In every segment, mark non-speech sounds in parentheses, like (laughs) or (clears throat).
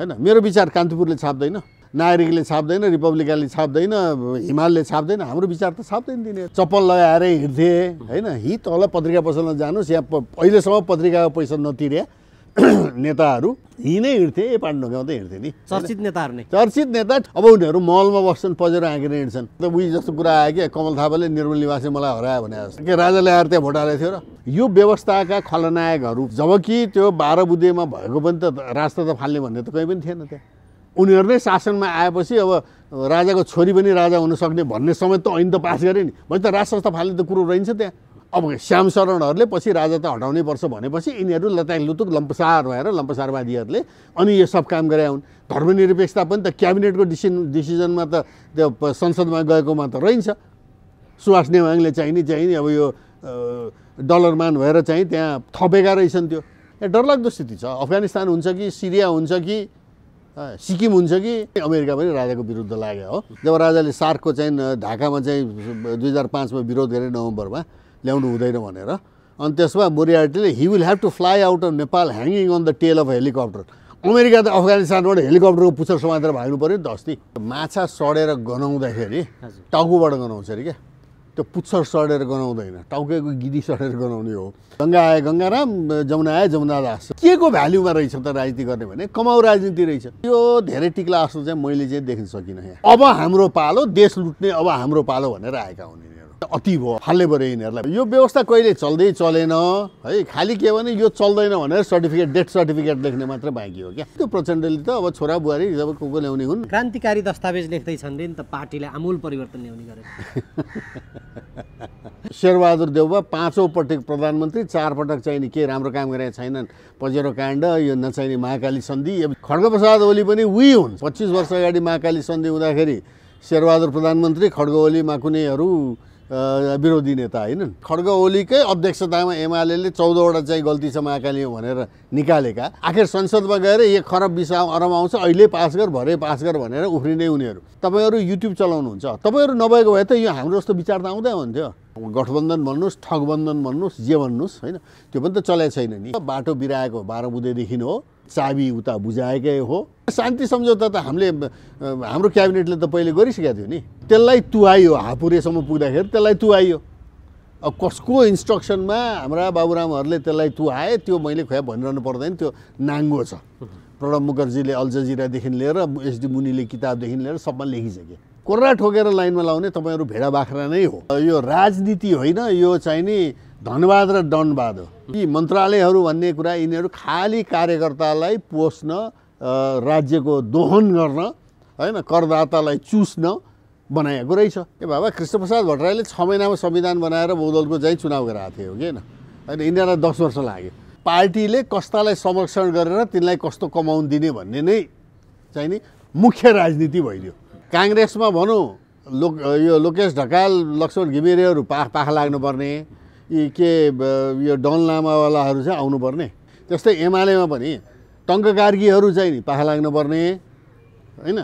होइन मेरो विचार कान्तिपुरले छाप्दैन नागरिकले छाप्दैन रिपब्लिकनले छाप्दैन हिमालले छाप्दैन हाम्रो विचार त छाप्दैन दिने चप्पल लगाएर हिँड्थे होइन हित होला पत्रिका पसलमा जानुहोस् यहाँ अहिलेसम्म पत्रिकाको पैसा नतिर्या (coughs) नेताहरू हिँडै हिँड्थे ए पाट त हिँड्थे नि चर्चित नेताहरू नै चर्चित नेता अब उनीहरू मलमा बस्छन् पजेर हाँकेर हिँड्छन् त उही जस्तो कुरा आयो क्या कमल थापाले निर्मल निवासी मलाई हरायो भने जस्तो के राजाले आएर त्यहाँ भोट हालेको थियो र यो व्यवस्थाका खलनायकहरू जबकि त्यो बाह्र बुधेमा भएको पनि त रास्ता त फाल्ने भन्ने त कहीँ पनि थिएन त्यहाँ उनीहरू नै शासनमा आएपछि अब राजाको छोरी पनि राजा हुनसक्ने भन्ने समय त ऐन त पास गरे नि भने त राज संस्था फाल्ने त कुरो रहन्छ त्यहाँ अब श्याम शरणहरूले पछि राजा त हटाउनै पर्छ भनेपछि यिनीहरू लताइ लुतुक लम्पसार भएर लम्पसारवादीहरूले अनि यो सब काम गरे हुन् धर्मनिरपेक्षता पनि त क्याबिनेटको डिसिजन डिसिजनमा त त्यो संसदमा गएकोमा त रहन्छ सुभाष नेवाङले चाहिने चाहिने अब यो डलरमान भएर चाहिँ त्यहाँ थपेका रहेछन् त्यो ए डरलाग्दो स्थिति छ अफगानिस्तान हुन्छ कि सिरिया हुन्छ कि सिक्किम हुन्छ कि अमेरिका पनि राजाको विरुद्ध लाग्यो हो जब राजाले सार्कको चाहिँ ढाकामा चाहिँ दुई हजार पाँचमा विरोध गरे नोभेम्बरमा ल्याउनु हुँदैन भनेर अनि त्यसमा मोरियाटीले he will have to fly out of Nepal hanging on the tail of helicopter America त अफगानिस्तानबाट हेलिकप्टरको पुच्छर समातेर भाग्नु पऱ्यो नि त अस्ति माछा सडेर गनाउँदाखेरि टाउकोबाट गनाउँछ अरे क्या त्यो पुच्छर सडेर गनाउँदैन टाउकेको गिदी सडेर गनाउने हो गङ्गा आए गङ्गाराम जमुना आए जमुना दास के को भ्याल्युमा रहेछ त राजनीति गर्ने भने कमाउ राजनीति रहेछ त्यो धेरै टिक्ला आँसु चाहिँ मैले चाहिँ देख्न सकिनँ अब हाम्रो पालो देश लुट्ने अब हाम्रो पालो भनेर आएका हुने अति भयो फाल्ने पऱ्यो यिनीहरूलाई यो व्यवस्था कहिले चल्दै चलेन है खालि के भने यो चल्दैन भनेर सर्टिफिकेट डेथ सर्टिफिकेट लेख्ने मात्र बाँकी हो क्या त्यो प्रचण्डले त अब छोरा बुहारी जब को को ल्याउने हुन् क्रान्तिकारी दस्तावेज लेख्दैछन् नि त पार्टीले आमूल परिवर्तन ल्याउने गरेर (laughs) शेरबहादुर देउबा पाँचौँपटक प्रधानमन्त्री चारपटक चाहिने केही राम्रो काम गरेका छैनन् पजेरो काण्ड यो नचाहिने महाकाली सन्धि खड्गप्रसाद ओली पनि उही हुन् पच्चिस वर्ष अगाडि महाकाली सन्धि हुँदाखेरि शेरबहादुर प्रधानमन्त्री खड्गओलीमा कुनैहरू विरोधी नेता होइनन् खड्ग ओलीकै अध्यक्षतामा एमाले चौधवटा चाहिँ गल्ती छ महाकाली भनेर निकालेका आखिर संसदमा गएर एक खराब बिस अरब आउँछ अहिले पास गर भरे पास गर भनेर उफ्रिने उनीहरू तपाईँहरू युट्युब चलाउनुहुन्छ तपाईँहरू नभएको भए त यो हाम्रो जस्तो विचार त आउँदै हुन्थ्यो गठबन्धन भन्नुहोस् ठगबन्धन भन्नुहोस् जे भन्नुहोस् होइन त्यो पनि त चलाइ छैन नि बाटो बिराएको बाह्र बुधेदेखि हो चाबी उता बुझाएकै हो शान्ति सम्झौता त हामीले हाम्रो क्याबिनेटले त पहिले गरिसकेको थियो नि त्यसलाई तुहाइयो हापुरेसम्म पुग्दाखेरि त्यसलाई तुहाइयो अब कसको इन्स्ट्रक्सनमा हाम्रा बाबुरामहरूले त्यसलाई तुहाए त्यो मैले खोइ भनिरहनु पर्दैन त्यो नाङ्गो छ प्रणव मुखर्जीले अल्जजिरादेखि लिएर एसडी मुनिले किताबदेखि लिएर सबमा लेखिसके कोर्रा ठोकेर लाइनमा लाउने तपाईँहरू भेडा बाख्रा नै हो यो राजनीति होइन यो चाहिँ नि धनवाद र डनवाद हो यी मन्त्रालयहरू भन्ने कुरा यिनीहरू खालि कार्यकर्तालाई पोस्न राज्यको दोहन गर्न होइन करदातालाई चुस्न बनाएको रहेछ ए बाबा कृष्ण कृष्णप्रसाद भट्टराईले छ महिनामा संविधान बनाएर बहुदलको चाहिँ चुनाव गराएको थियो कि होइन होइन यिनीहरूलाई दस वर्ष लाग्यो पार्टीले कस्तालाई संरक्षण गरेर तिनलाई कस्तो कमाउन दिने भन्ने नै चाहिँ नि मुख्य राजनीति भइदियो काङ्ग्रेसमा भनौँ लोक यो लोकेश ढकाल लक्ष्मण घिमिरेहरू पाख पाख लाग्नुपर्ने यी के यो डन लामावालाहरू चाहिँ आउनुपर्ने त्यस्तै एमालेमा पनि टङ्ककार्कीहरू चाहिँ नि पाखा लाग्नुपर्ने होइन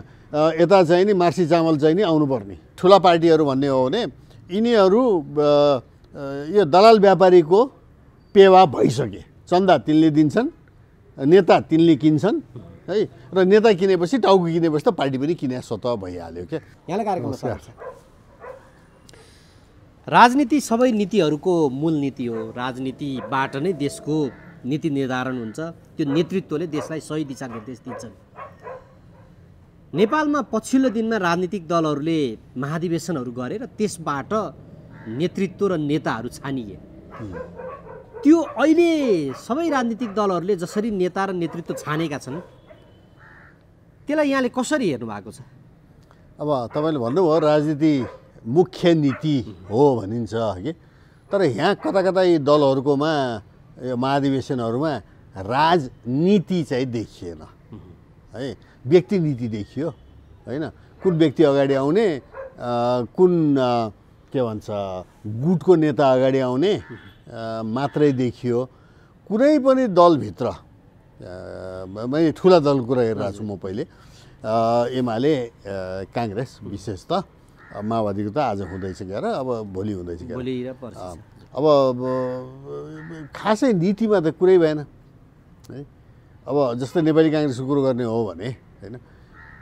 यता चाहिँ नि मार्सी चामल चाहिँ नि आउनुपर्ने ठुला पार्टीहरू भन्ने हो भने यिनीहरू यो दलाल व्यापारीको पेवा भइसके चन्दा तिनले दिन्छन् नेता तिनले किन्छन् है र नेता किनेपछि टाउको किनेपछि त पार्टी पनि किने स्वतः भइहाल्यो क्या यहाँलाई कार्यक्रम राजनीति सबै नीतिहरूको मूल नीति हो राजनीतिबाट नै देशको नीति निर्धारण हुन्छ त्यो नेतृत्वले देशलाई सही दिशा निर्देश दिन्छन् नेपालमा पछिल्लो दिनमा राजनीतिक दलहरूले महाधिवेशनहरू गरे र त्यसबाट नेतृत्व र नेताहरू छानिए त्यो अहिले सबै राजनीतिक दलहरूले जसरी नेता र नेतृत्व छानेका छन् त्यसलाई यहाँले कसरी हेर्नु भएको छ अब तपाईँले भन्नुभयो राजनीति मुख्य नीति हो भनिन्छ कि तर यहाँ कता यी दलहरूकोमा यो महाधिवेशनहरूमा राजनीति चाहिँ देखिएन है व्यक्ति नीति देखियो होइन कुन व्यक्ति अगाडि आउने कुन के भन्छ गुटको नेता अगाडि आउने मात्रै देखियो कुनै पनि दलभित्र मैले ठुला दलको कुरा हेरिरहेको छु म पहिले एमाले काङ्ग्रेस विशेष त माओवादीको त आज हुँदैछ क्यार अब भोलि हुँदैछ क्या अब खासै नीतिमा त कुरै भएन है अब जस्तै नेपाली काङ्ग्रेसको कुरो गर्ने हो भने होइन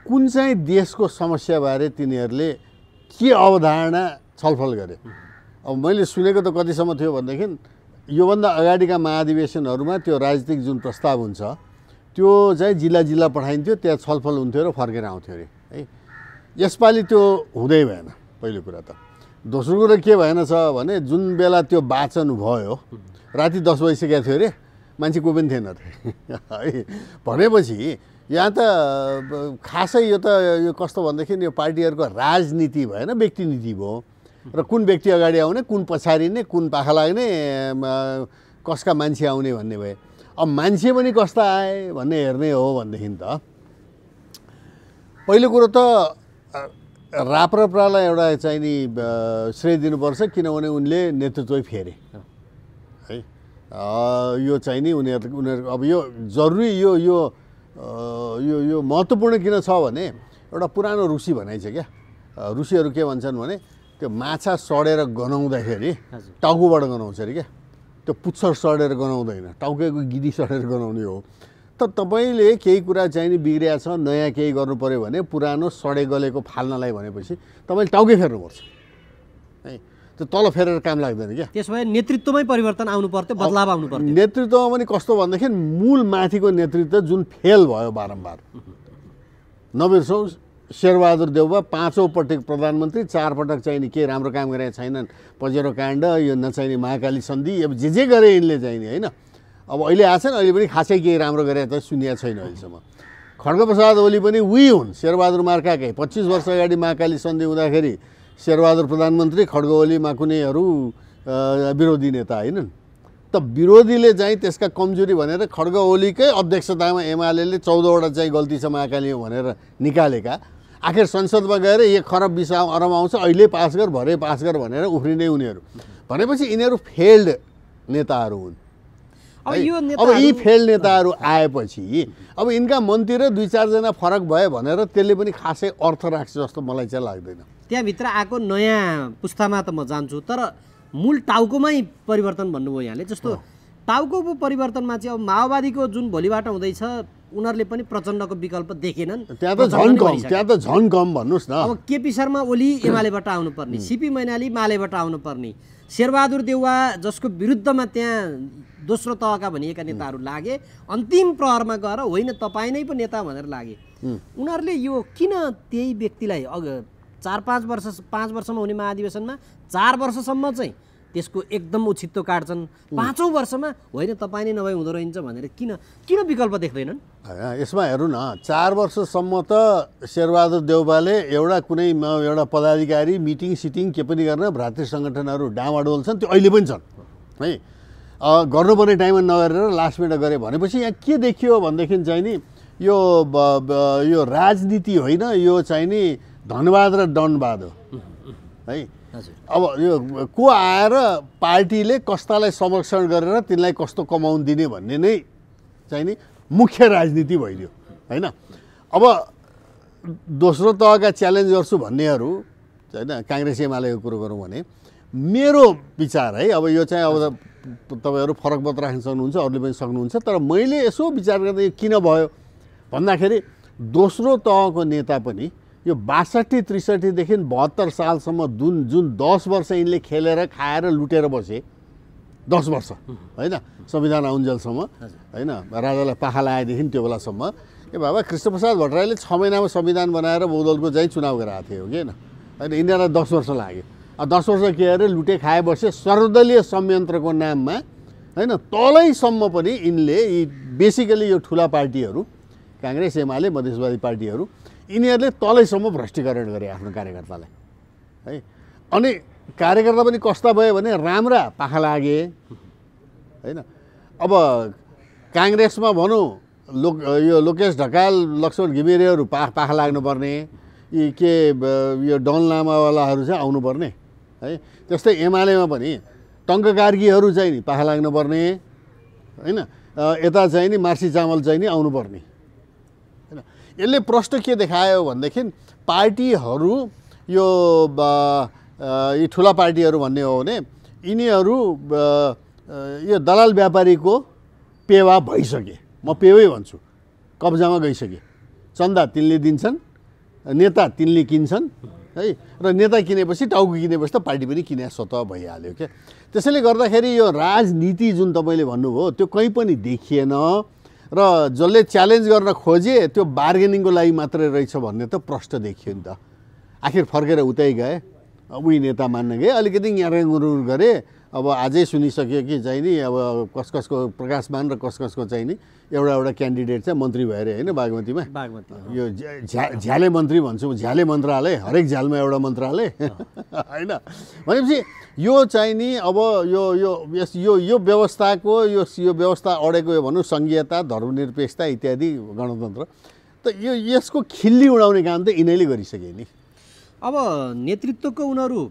कुन चाहिँ देशको समस्याबारे तिनीहरूले के अवधारणा छलफल गरे अब मैले सुनेको त कतिसम्म थियो भनेदेखि योभन्दा अगाडिका महाधिवेशनहरूमा त्यो राजनीतिक जुन प्रस्ताव हुन्छ त्यो चाहिँ जिल्ला जिल्ला पठाइन्थ्यो त्यहाँ छलफल हुन्थ्यो र फर्केर आउँथ्यो अरे यसपालि त्यो हुँदै भएन पहिलो कुरा त दोस्रो कुरा के भएन छ भने जुन बेला त्यो वाचन भयो राति दस बजिसकेको थियो अरे मान्छे को पनि थिएन अरे (laughs) है भनेपछि यहाँ त खासै यो त यो कस्तो भनेदेखि यो पार्टीहरूको राजनीति भएन व्यक्ति नीति भयो र कुन व्यक्ति अगाडि आउने कुन पछाडि नै कुन पाखा लाग्ने कसका मान्छे आउने भन्ने भए अब मान्छे पनि कस्ता आए भन्ने हेर्ने हो भनेदेखि त पहिलो कुरो त राप्रप्रालाई एउटा चाहिँ नि श्रेय दिनुपर्छ किनभने उनले नेतृत्वै फेरे है यो चाहिँ नि उनीहरू उनीहरूको अब यो जरुरी यो यो यो यो महत्त्वपूर्ण किन छ भने एउटा पुरानो रुसी भनाइ छ क्या रुसीहरू के भन्छन् भने त्यो माछा सडेर गनाउँदाखेरि टाउकोबाट गनाउँछ अरे क्या त्यो पुच्छर सडेर गनाउँदैन टाउकेको गिदी सडेर गनाउने हो त तपाईँले केही कुरा चाहिँ बिग्रिया छ नयाँ केही गर्नु पऱ्यो भने पुरानो सडे गलेको फाल्नलाई भनेपछि तपाईँले टाउकै फेर्नुपर्छ है त्यो तल फेरेर काम लाग्दैन क्या त्यसो भए नेतृत्वमै परिवर्तन आउनु पर्थ्यो बदलाव आउनु पर्थ्यो नेतृत्वमा पनि कस्तो भनेदेखि मूल माथिको नेतृत्व जुन फेल भयो बारम्बार नबिर्सौँ शेरबहादुर देउवा पटक प्रधानमन्त्री चारपटक चाहिने के राम्रो काम गरेका छैनन् पजेरो काण्ड यो नचाहिने महाकाली सन्धि अब जे जे गरे यिनले चाहिने होइन अब अहिले आएको छैन अहिले पनि खासै केही राम्रो गरे त सुनिएको छैन अहिलेसम्म खड्गप्रसाद ओली पनि उही हुन् शेरबहादुर मार्काकै पच्चिस वर्ष अगाडि महाकाली सन्धि हुँदाखेरि शेरबहादुर प्रधानमन्त्री खड्ग ओली माकुनेहरू विरोधी नेता होइनन् त विरोधीले चाहिँ त्यसका कमजोरी भनेर खड्ग ओलीकै अध्यक्षतामा एमाले चौधवटा चाहिँ गल्ती छ महाकाली भनेर निकालेका आखिर संसदमा गएर यो खराब विषय अरब आउँछ अहिले पास गर भरे पास गर भनेर उफ्रिने उनीहरू भनेपछि यिनीहरू फेल्ड नेताहरू हुन् अब यी फेल नेताहरू आएपछि अब यिनका मन्त्री दुई चारजना फरक भयो भनेर त्यसले पनि खासै अर्थ राख्छ जस्तो मलाई चाहिँ लाग्दैन त्यहाँभित्र आएको नयाँ पुस्तामा त म जान्छु तर मूल टाउकोमै परिवर्तन भन्नुभयो यहाँले जस्तो टाउको परिवर्तनमा चाहिँ अब माओवादीको जुन भोलिबाट हुँदैछ उनीहरूले पनि प्रचण्डको विकल्प देखेनन् त्यहाँ त झन् कम त्यहाँ त झन् कम भन्नुहोस् न अब केपी शर्मा ओली एमालेबाट आउनुपर्ने सिपी मैनाली मालेबाट आउनुपर्ने शेरबहादुर देउवा जसको विरुद्धमा त्यहाँ दोस्रो तहका भनिएका नेताहरू लागे अन्तिम प्रहरमा गएर होइन तपाईँ नै पो नेता भनेर लागे उनीहरूले यो किन त्यही व्यक्तिलाई अघ चार पाँच वर्ष पाँच वर्षमा हुने महाधिवेशनमा चार वर्षसम्म चाहिँ त्यसको एकदम उछित्तो काट्छन् पाँचौँ वर्षमा होइन तपाईँ नै नभए हुँदो रहन्छ भनेर किन किन विकल्प देख्दैनन् यसमा हेरौँ न चार वर्षसम्म त शेरबहादुर देउबाले एउटा कुनै एउटा पदाधिकारी मिटिङ सिटिङ के पनि गर्न भ्रातृ सङ्गठनहरू डाँडाडोल छन् त्यो अहिले पनि छन् है गर्नुपर्ने टाइममा नगरेर लास्ट मिनट गऱ्यो भनेपछि यहाँ के देखियो भनेदेखि चाहिँ नि यो यो राजनीति होइन यो चाहिँ नि धनवाद र डनवाद हो है अब यो को आएर पार्टीले कस्तालाई संरक्षण गरेर तिनलाई कस्तो कमाउनु दिने भन्ने नै चाहिँ नि मुख्य राजनीति भइदियो होइन अब दोस्रो तहका च्यालेन्ज गर्छु भन्नेहरू होइन काङ्ग्रेस एमालेको कुरो गरौँ भने मेरो विचार है अब यो चाहिँ अब तपाईँहरू फरक मत राख्न सक्नुहुन्छ अरूले पनि सक्नुहुन्छ तर मैले यसो विचार गर्दा यो किन भयो भन्दाखेरि दोस्रो तहको नेता पनि यो बासठी त्रिसठीदेखि बहत्तर सालसम्म जुन जुन दस वर्ष यिनले खेलेर खाएर लुटेर बसे दस वर्ष होइन संविधान आउन्जेलसम्म होइन राजालाई पाखा लगाएदेखि त्यो बेलासम्म ए बाबा कृष्णप्रसाद भट्टराईले छ महिनामा संविधान बनाएर बहुदलको चाहिँ चुनाव गराएको थियो कि होइन होइन यिनीहरूलाई दस वर्ष लाग्यो दस वर्ष के अरे लुटे बसे सर्वदलीय संयन्त्रको नाममा होइन तलैसम्म पनि यिनले यी बेसिकली यो ठुला पार्टीहरू काङ्ग्रेस एमाले मधेसवादी पार्टीहरू यिनीहरूले तलैसम्म भ्रष्टीकरण गरे आफ्नो कार्यकर्तालाई है अनि कार्यकर्ता पनि कस्ता भयो भने राम्रा पाखा लागे होइन अब काङ्ग्रेसमा भनौँ लोक यो लोकेश ढकाल लक्ष्मण घिमिरेहरू पा पाखा लाग्नुपर्ने यी के यो डन लामावालाहरू चाहिँ आउनुपर्ने है त्यस्तै एमालेमा पनि टङ्ककार्कीहरू चाहिँ नि पाखा लाग्नुपर्ने होइन यता चाहिँ नि मार्सी चामल चाहिँ नि आउनुपर्ने होइन यसले प्रश्न के देखायो भनेदेखि पार्टीहरू यो यी ठुला पार्टीहरू भन्ने हो भने यिनीहरू यो दलाल व्यापारीको पेवा भइसके म पेवै भन्छु कब्जामा गइसके चन्दा तिनले दिन्छन् नेता तिनले किन्छन् है र नेता किनेपछि टाउको किनेपछि त पार्टी पनि किने स्वत भइहाल्यो क्या त्यसैले गर्दाखेरि यो राजनीति जुन तपाईँले भन्नुभयो त्यो कहीँ पनि देखिएन र जसले च्यालेन्ज गर्न खोजे त्यो बार्गेनिङको लागि मात्रै रहेछ भन्ने त प्रष्ट देखियो नि त आखिर फर्केर उतै गए उही नेता मान्न गए अलिकति यहाँ रेङुरुङ गरे अब आजै सुनिसक्यो कि चाहिँ नि अब कस कसको प्रकाशमान र कस कसको चाहिँ नि एउटा एउटा क्यान्डिडेट चाहिँ मन्त्री भयो अरे होइन बागमतीमा बागमती यो झ्या झ्याले मन्त्री भन्छु झ्याले मन्त्रालय हरेक झ्यालमा एउटा मन्त्रालय (laughs) होइन भनेपछि यो चाहिँ नि अब यो यो यस यो यो व्यवस्थाको यो यो व्यवस्था अडेको यो भनौँ सङ्घीयता धर्मनिरपेक्षता इत्यादि गणतन्त्र त यो यसको खिल्ली उडाउने काम त यिनैले गरिसके नि अब नेतृत्वको उनीहरू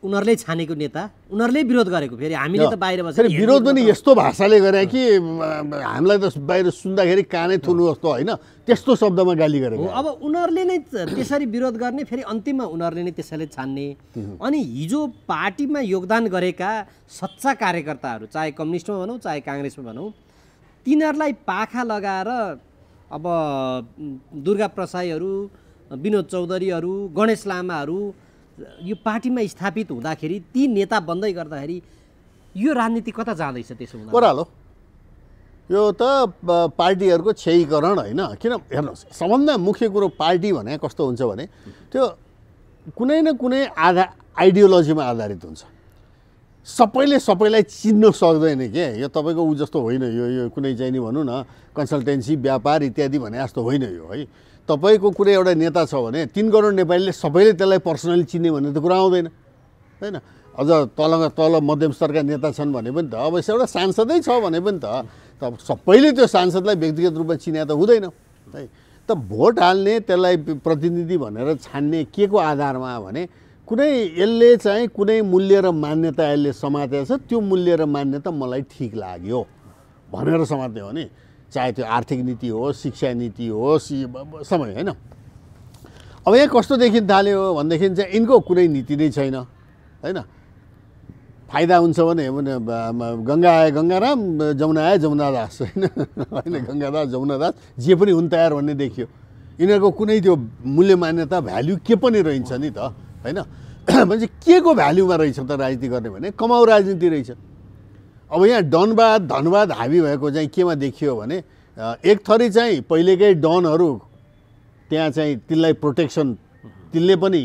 उनीहरूले छानेको नेता उनीहरूले विरोध गरेको फेरि हामीले त बाहिर बसेर विरोध पनि यस्तो भाषाले गरे कि हामीलाई त बाहिर सुन्दाखेरि कानै थुनु जस्तो होइन त्यस्तो शब्दमा गाली गरेको अब उनीहरूले नै त्यसरी विरोध गर्ने फेरि अन्तिममा उनीहरूले नै त्यसैले छान्ने अनि हिजो पार्टीमा योगदान गरेका सच्चा कार्यकर्ताहरू चाहे कम्युनिस्टमा भनौँ चाहे काङ्ग्रेसमा भनौँ तिनीहरूलाई पाखा लगाएर अब दुर्गा प्रसाईहरू विनोद चौधरीहरू गणेश लामाहरू यो पार्टीमा स्थापित हुँदाखेरि ती नेता बन्दै गर्दाखेरि यो राजनीति कता जाँदैछ त्यसो हुँदा ओह्रालो यो त पार्टीहरूको क्षयीकरण होइन किन हेर्नुहोस् सबभन्दा मुख्य कुरो पार्टी भने कस्तो हुन्छ भने त्यो कुनै न कुनै आधा आइडियोलोजीमा आधारित हुन्छ सबैले सबैलाई चिन्न सक्दैन के यो तपाईँको ऊ जस्तो होइन यो यो कुनै चाहिँ नि भनौँ न कन्सल्टेन्सी व्यापार इत्यादि भने जस्तो होइन यो है तपाईँको कुनै एउटा नेता छ भने तिन करोड नेपालीले सबैले त्यसलाई पर्सनली चिन्ने भन्ने त कुरा आउँदैन होइन अझ तल तल मध्यम स्तरका नेता छन् भने पनि त अब एउटा सांसदै छ भने पनि त सबैले त्यो सांसदलाई व्यक्तिगत रूपमा चिने त हुँदैन है त भोट हाल्ने त्यसलाई प्रतिनिधि भनेर छान्ने के को आधारमा भने कुनै यसले चाहिँ कुनै मूल्य र मान्यता यसले समातेको छ त्यो मूल्य र मान्यता मलाई ठिक लाग्यो भनेर समात्यो हो नि चाहे त्यो आर्थिक नीति होस् शिक्षा नीति होस् समय होइन अब यहाँ कस्तो देखिन थाल्यो भनेदेखि चाहिँ यिनको कुनै नीति नै छैन होइन फाइदा हुन्छ भने गङ्गा आए गङ्गाराम जमुना आए जमुना दास होइन होइन दास जमुना दास जे पनि हुन् तयार भन्ने देखियो यिनीहरूको कुनै त्यो मूल्य मान्यता भ्याल्यु के पनि रहन्छ नि त होइन (clears throat) भनेपछि के को भ्याल्युमा रहेछ त राजनीति गर्ने भने कमाउ राजनीति रहेछ अब यहाँ डनवाद धनवाद हाबी भएको चाहिँ केमा देखियो भने एक थरी चाहिँ पहिलेकै डनहरू त्यहाँ चाहिँ तिनलाई प्रोटेक्सन तिनले पनि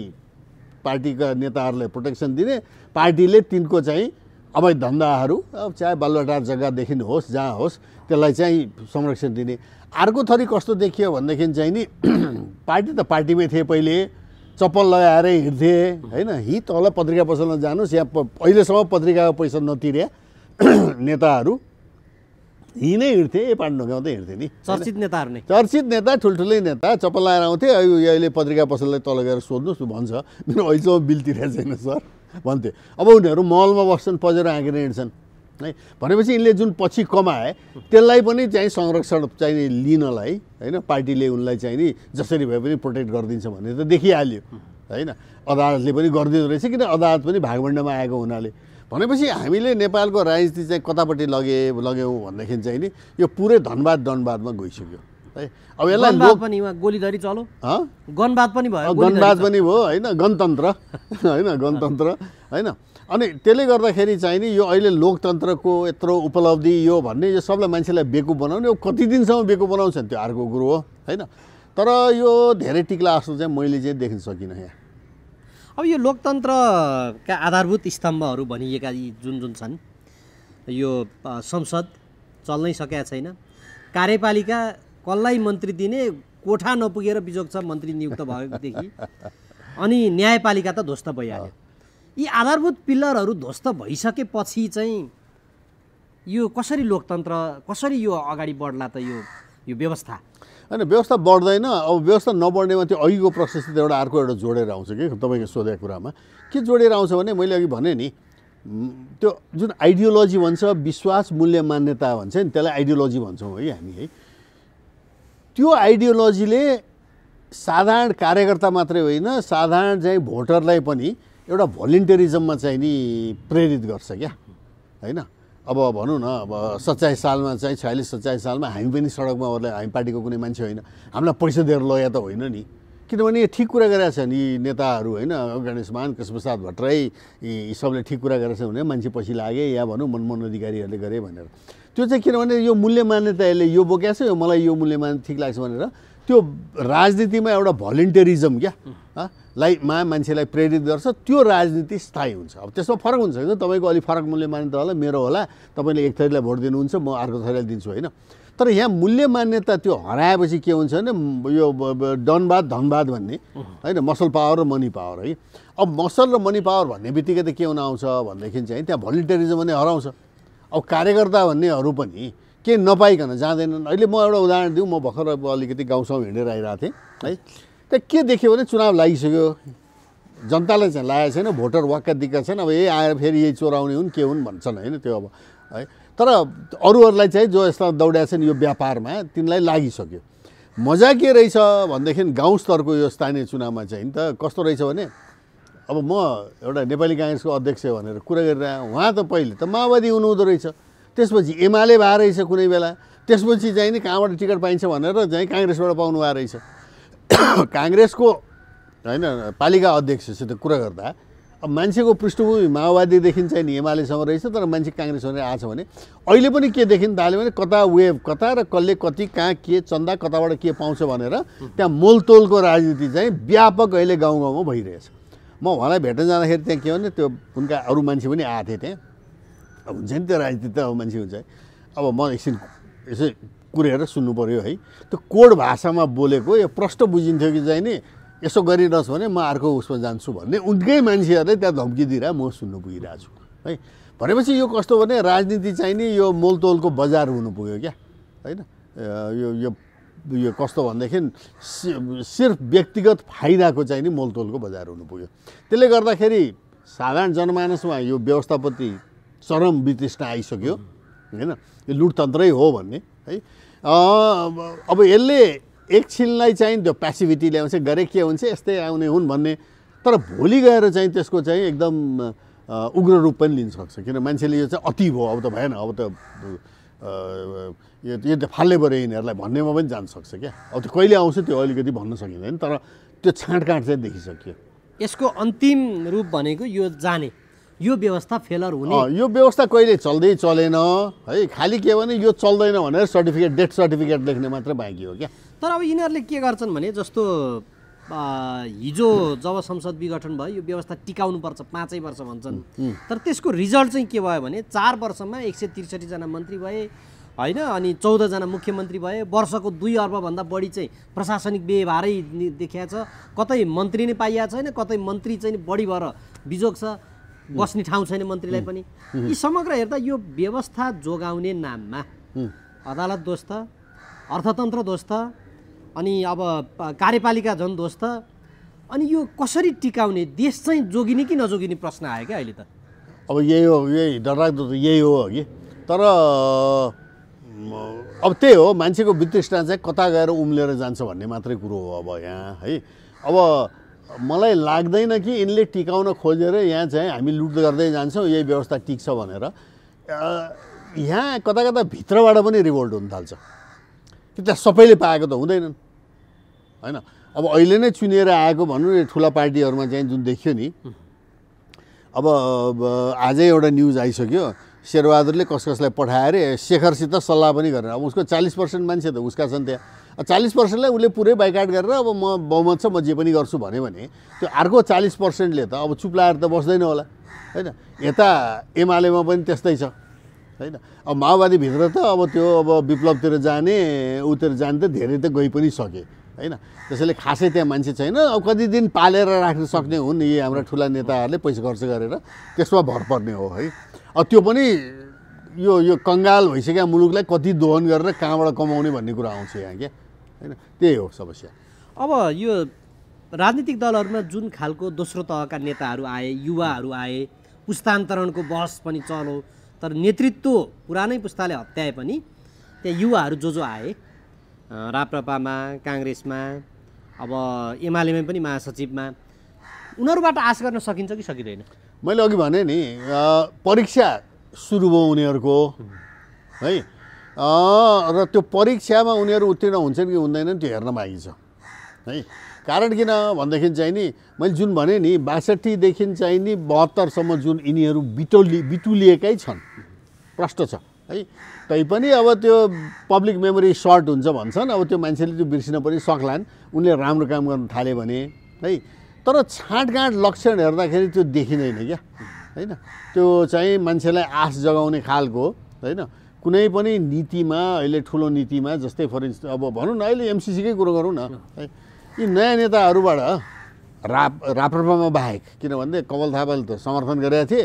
पार्टीका नेताहरूलाई प्रोटेक्सन दिने पार्टीले तिनको चाहिँ अवैध धन्दाहरू अब चाहे बालुवाटार जग्गादेखि होस् जहाँ होस् त्यसलाई चाहिँ संरक्षण दिने अर्को थरी कस्तो देखियो भनेदेखि चाहिँ नि (clears throat) पार्टी त पार्टीमै थिए पहिले चप्पल लगाएर हिँड्थे होइन हि तल पत्रिका पसलमा जानुहोस् यहाँ अहिलेसम्म पत्रिकाको पैसा नतिरे (coughs) नेताहरू हिँडै हिँड्थे ए पाट ढोकाउँदै हिँड्थे नि चर्चित नेताहरू नै चर्चित नेता ठुल्ठुलै नेता चप्पल आएर आउँथे अहिले पत्रिका पसललाई तल गएर सोध्नुहोस् भन्छ मेरो अहिलेसम्म बिल तिरेको छैन सर भन्थे अब उनीहरू मलमा बस्छन् पजेर आँकेर हिँड्छन् है भनेपछि यिनले जुन पछि कमाए त्यसलाई पनि चाहिँ संरक्षण चाहिँ लिनलाई होइन पार्टीले उनलाई चाहिँ नि जसरी भए पनि प्रोटेक्ट गरिदिन्छ भनेर त देखिहाल्यो होइन अदालतले पनि गरिदिँदो रहेछ किन अदालत पनि भागभण्डमा आएको हुनाले भनेपछि हामीले नेपालको राजनीति चाहिँ कतापट्टि लगे लग्यौँ भनेदेखि चाहिँ नि यो पुरै धनबाद धनबादमा गइसक्यो है अब यसलाई पनि गोलीधरी चलो गणवाद पनि भयो गणवाद पनि भयो होइन गणतन्त्र होइन गणतन्त्र होइन अनि त्यसले गर्दाखेरि चाहिँ नि यो अहिले लोकतन्त्रको यत्रो उपलब्धि यो भन्ने यो सबलाई मान्छेलाई बेकु बनाउने यो कति दिनसम्म बेकु बनाउँछन् त्यो अर्को कुरो हो होइन तर यो धेरै टिक्ला जस्तो चाहिँ मैले चाहिँ देख्न सकिनँ यहाँ अब यो लोकतन्त्रका आधारभूत स्तम्भहरू भनिएका यी जुन जुन छन् यो संसद चल्नै सकेका छैन कार्यपालिका कसलाई मन्त्री दिने कोठा नपुगेर बिजोग छ मन्त्री नियुक्त भएकोदेखि अनि न्यायपालिका त ध्वस्त भइहाल्यो यी आधारभूत पिल्लरहरू ध्वस्त भइसकेपछि चाहिँ यो कसरी लोकतन्त्र कसरी यो अगाडि बढ्ला त यो यो व्यवस्था होइन व्यवस्था बढ्दैन अब व्यवस्था नबढ्नेमा त्यो अघिको प्रशस्त एउटा अर्को एउटा जोडेर आउँछ कि तपाईँको सोधेको कुरामा के जोडेर आउँछ भने मैले अघि भने नि त्यो जुन आइडियोलोजी भन्छ विश्वास मूल्य मान्यता भन्छ नि त्यसलाई आइडियोलोजी भन्छौँ है हामी है त्यो आइडियोलोजीले साधारण कार्यकर्ता मात्रै होइन साधारण चाहिँ भोटरलाई पनि एउटा भोलिन्टियरिजममा चाहिँ नि प्रेरित गर्छ क्या होइन अब भनौँ न अब सत्ताइस सालमा चाहिँ छयालिस सत्ताइस सालमा हामी पनि सडकमा उसलाई हामी पार्टीको कुनै मान्छे होइन हामीलाई पैसा दिएर लगाए त होइन नि किनभने यो ठिक कुरा गरेका छन् यी नेताहरू होइन गणेशमान कृष्णप्रसाद भट्टराई यी सबले ठिक कुरा गरेका छन् भने मान्छे पछि लागे या भनौँ मनमोहन अधिकारीहरूले गरे भनेर त्यो चाहिँ किनभने यो मूल्य मान्यताले यो बोकेको छ मलाई यो मूल्य मान्य ठिक लाग्छ भनेर त्यो राजनीतिमा एउटा भलिन्टियरिजम क्या लाई मा मान्छेलाई प्रेरित गर्छ त्यो राजनीति स्थायी हुन्छ अब त्यसमा फरक हुन्छ होइन तपाईँको अलिक फरक मूल्य मान्यता होला मेरो होला तपाईँले एक थरीलाई भोट दिनुहुन्छ म अर्को थरीलाई दिन्छु होइन तर यहाँ मूल्य मान्यता त्यो हराएपछि के हुन्छ भने यो डनबाद धनबाद भन्ने होइन मसल पावर र मनी पावर है अब मसल र मनी पावर भन्ने बित्तिकै त के हुन आउँछ भनेदेखि चाहिँ त्यहाँ भलिन्टियरिजम पनि हराउँछ अब कार्यकर्ता भन्नेहरू पनि केही नपाइकन जाँदैनन् अहिले म एउटा उदाहरण दिउँ म भर्खर अब अलिकति गाउँसम्म हिँडेर आइरहेको थिएँ है त्यहाँ के देख्यो भने चुनाव लागिसक्यो जनताले चाहिँ लागेको छैन भोटर वाक्क दिएका छैन अब यही आएर फेरि यही चोराउने हुन् के हुन् भन्छन् होइन त्यो अब है तर अरूहरूलाई चाहिँ जो यस्ता दौड्या छन् यो व्यापारमा तिनलाई लागिसक्यो मजा के रहेछ भनेदेखि गाउँ स्तरको यो स्थानीय चुनावमा चाहिँ त कस्तो रहेछ भने अब म एउटा नेपाली काङ्ग्रेसको अध्यक्ष भनेर कुरा गरेर उहाँ त पहिले त माओवादी हुनुहुँदो रहेछ त्यसपछि एमाले भए रहेछ कुनै बेला त्यसपछि चाहिँ नि कहाँबाट टिकट पाइन्छ भनेर चाहिँ काङ्ग्रेसबाट पाउनु भएको रहेछ (coughs) काङ्ग्रेसको होइन पालिका अध्यक्षसित कुरा गर्दा अब मान्छेको पृष्ठभूमि माओवादीदेखि चाहिँ एमालेसँग रहेछ तर मान्छे काङ्ग्रेस भनेर आएको भने अहिले पनि के देखिन थाल्यो भने कता वेब कता र कसले कति कहाँ के चन्दा कताबाट के पाउँछ भनेर त्यहाँ मोलतोलको राजनीति चाहिँ व्यापक अहिले गाउँ गाउँमा भइरहेछ म उहाँलाई भेट्न जाँदाखेरि त्यहाँ के भने त्यो उनका अरू मान्छे पनि आएको थिएँ त्यहाँ हुन्छ नि त्यो राजनीति त अब मान्छे हुन्छ अब म एकछिन यसो कुरेर सुन्नु पऱ्यो है त्यो कोड भाषामा बोलेको यो प्रष्ट बुझिन्थ्यो कि चाहिँ नि यसो गरिरहोस् भने म अर्को उसमा जान्छु भन्ने उनकै मान्छेहरूले त्यहाँ धम्की दिएर म सुन्नु पुगिरहेको छु है भनेपछि यो कस्तो भने राजनीति चाहिँ नि यो मोलतोलको बजार हुनु पुग्यो क्या होइन यो यो यो कस्तो भनेदेखि सिर्फ व्यक्तिगत फाइदाको चाहिँ नि मोलतोलको बजार हुनु पुग्यो त्यसले गर्दाखेरि साधारण जनमानसमा यो व्यवस्थापति चरम वितृष्ण आइसक्यो होइन यो लुटतन्त्रै हो भन्ने है अब यसले एकछिनलाई चाहिँ त्यो प्यासिभिटी ल्याउँछ गरे के हुन्छ यस्तै आउने हुन् भन्ने तर भोलि गएर चाहिँ त्यसको चाहिँ एकदम उग्र रूप पनि लिन सक्छ किन मान्छेले यो चाहिँ अति भयो अब त भएन अब त यो यो त फाल्ने पऱ्यो यिनीहरूलाई भन्नेमा पनि जान सक्छ क्या अब त्यो कहिले आउँछ त्यो अलिकति भन्न सकिँदैन तर त्यो छाँटकाँट चाहिँ देखिसक्यो यसको अन्तिम रूप भनेको यो जाने यो व्यवस्था फेलर हुने यो व्यवस्था कहिले चल्दै चलेन है खालि के भने यो चल्दैन भनेर सर्टिफिकेट डेथ सर्टिफिकेट लेख्ने मात्र बाँकी हो क्या तर अब यिनीहरूले के गर्छन् भने जस्तो हिजो जब संसद विघटन भयो यो व्यवस्था टिकाउनु पर्छ पाँचै वर्ष भन्छन् तर त्यसको रिजल्ट चाहिँ के भयो भने चार वर्षमा एक सय त्रिसठीजना मन्त्री भए होइन अनि चौधजना मुख्यमन्त्री भए वर्षको दुई अर्बभन्दा बढी चाहिँ प्रशासनिक व्यवहारै देखिया छ कतै मन्त्री नै पाइया छैन कतै मन्त्री चाहिँ बढी भएर बिजोग छ बस्ने ठाउँ छैन मन्त्रीलाई पनि यी समग्र हेर्दा यो व्यवस्था जोगाउने नाममा अदालत दोस्त अर्थतन्त्र दोस्त अनि अब कार्यपालिका झन् दोस्त अनि यो कसरी टिकाउने देश चाहिँ जोगिने कि नजोगिने प्रश्न आयो क्या अहिले त अब यही हो यही डरलाग्दो त यही हो कि तर अब त्यही हो मान्छेको वितृष्णा चाहिँ कता गएर उम्लेर जान्छ भन्ने मात्रै कुरो हो अब यहाँ है अब मलाई लाग्दैन कि यिनले टिकाउन खोजेर यहाँ चाहिँ हामी लुट गर्दै जान्छौँ यही व्यवस्था टिक्छ भनेर यहाँ कता कता भित्रबाट पनि रिभोल्ट हुन थाल्छ कि त्यहाँ सबैले पाएको त हुँदैनन् होइन अब अहिले नै चुनिएर आएको भनौँ न ठुला पार्टीहरूमा चाहिँ जुन देखियो नि अब आजै एउटा न्युज आइसक्यो शेरबहादुरले कस कसलाई पठाएर शेखरसित सल्लाह पनि गरेर अब उसको चालिस पर्सेन्ट मान्छे त उसका छन् त्यहाँ चालिस पर्सेन्टलाई उसले पुरै बाइकाट गरेर अब म बहुमत छ म जे पनि गर्छु भने त्यो अर्को चालिस पर्सेन्टले त अब चुप लाएर त बस्दैन होला होइन यता एमालेमा पनि त्यस्तै छ होइन अब माओवादीभित्र त अब त्यो अब विप्लवतिर जाने उतिर जाने त धेरै त गइ पनि सके होइन त्यसैले खासै त्यहाँ मान्छे छैन अब कति दिन पालेर राख्न सक्ने हुन् यी हाम्रा ठुला नेताहरूले पैसा खर्च गरेर त्यसमा भर पर्ने हो है त्यो पनि यो यो कङ्गाल भइसक्यो मुलुकलाई कति दोहन गरेर कहाँबाट कमाउने भन्ने कुरा आउँछ यहाँ क्या होइन त्यही हो समस्या अब यो राजनीतिक दलहरूमा जुन खालको दोस्रो तहका नेताहरू आए युवाहरू आए पुस्तान्तरणको बहस पनि चलो तर नेतृत्व पुरानै पुस्ताले हत्याए पनि त्यहाँ युवाहरू जो जो आए राप्रपामा काङ्ग्रेसमा अब एमालेमा पनि महासचिवमा उनीहरूबाट आश गर्न सकिन्छ कि सकिँदैन मैले अघि भने नि परीक्षा सुरु भयो उनीहरूको है र त्यो परीक्षामा उनीहरू उत्तीर्ण हुन्छन् कि हुँदैनन् त्यो हेर्न बाँकी छ है कारण किन भनेदेखि चाहिँ नि मैले जुन भने नि बासठीदेखि चाहिँ नि बहत्तरसम्म जुन यिनीहरू बिटोलि बिटुलिएकै छन् प्रष्ट छ है तैपनि अब त्यो पब्लिक मेमोरी सर्ट हुन्छ भन्छन् अब त्यो मान्छेले त्यो बिर्सिन पनि सक्लान् उनले राम्रो काम गर्न थाल्यो भने है तर छाँटगाँट लक्षण हेर्दाखेरि त्यो देखिँदैन क्या होइन त्यो चाहिँ मान्छेलाई आश जगाउने खालको होइन कुनै पनि नीतिमा अहिले ठुलो नीतिमा जस्तै फर इन्स्ट अब भनौँ न अहिले एमसिसीकै कुरो गरौँ न है यी नयाँ नेताहरूबाट राप राप्रपामा बाहेक किनभने कमल थापाले त समर्थन गरेका थिए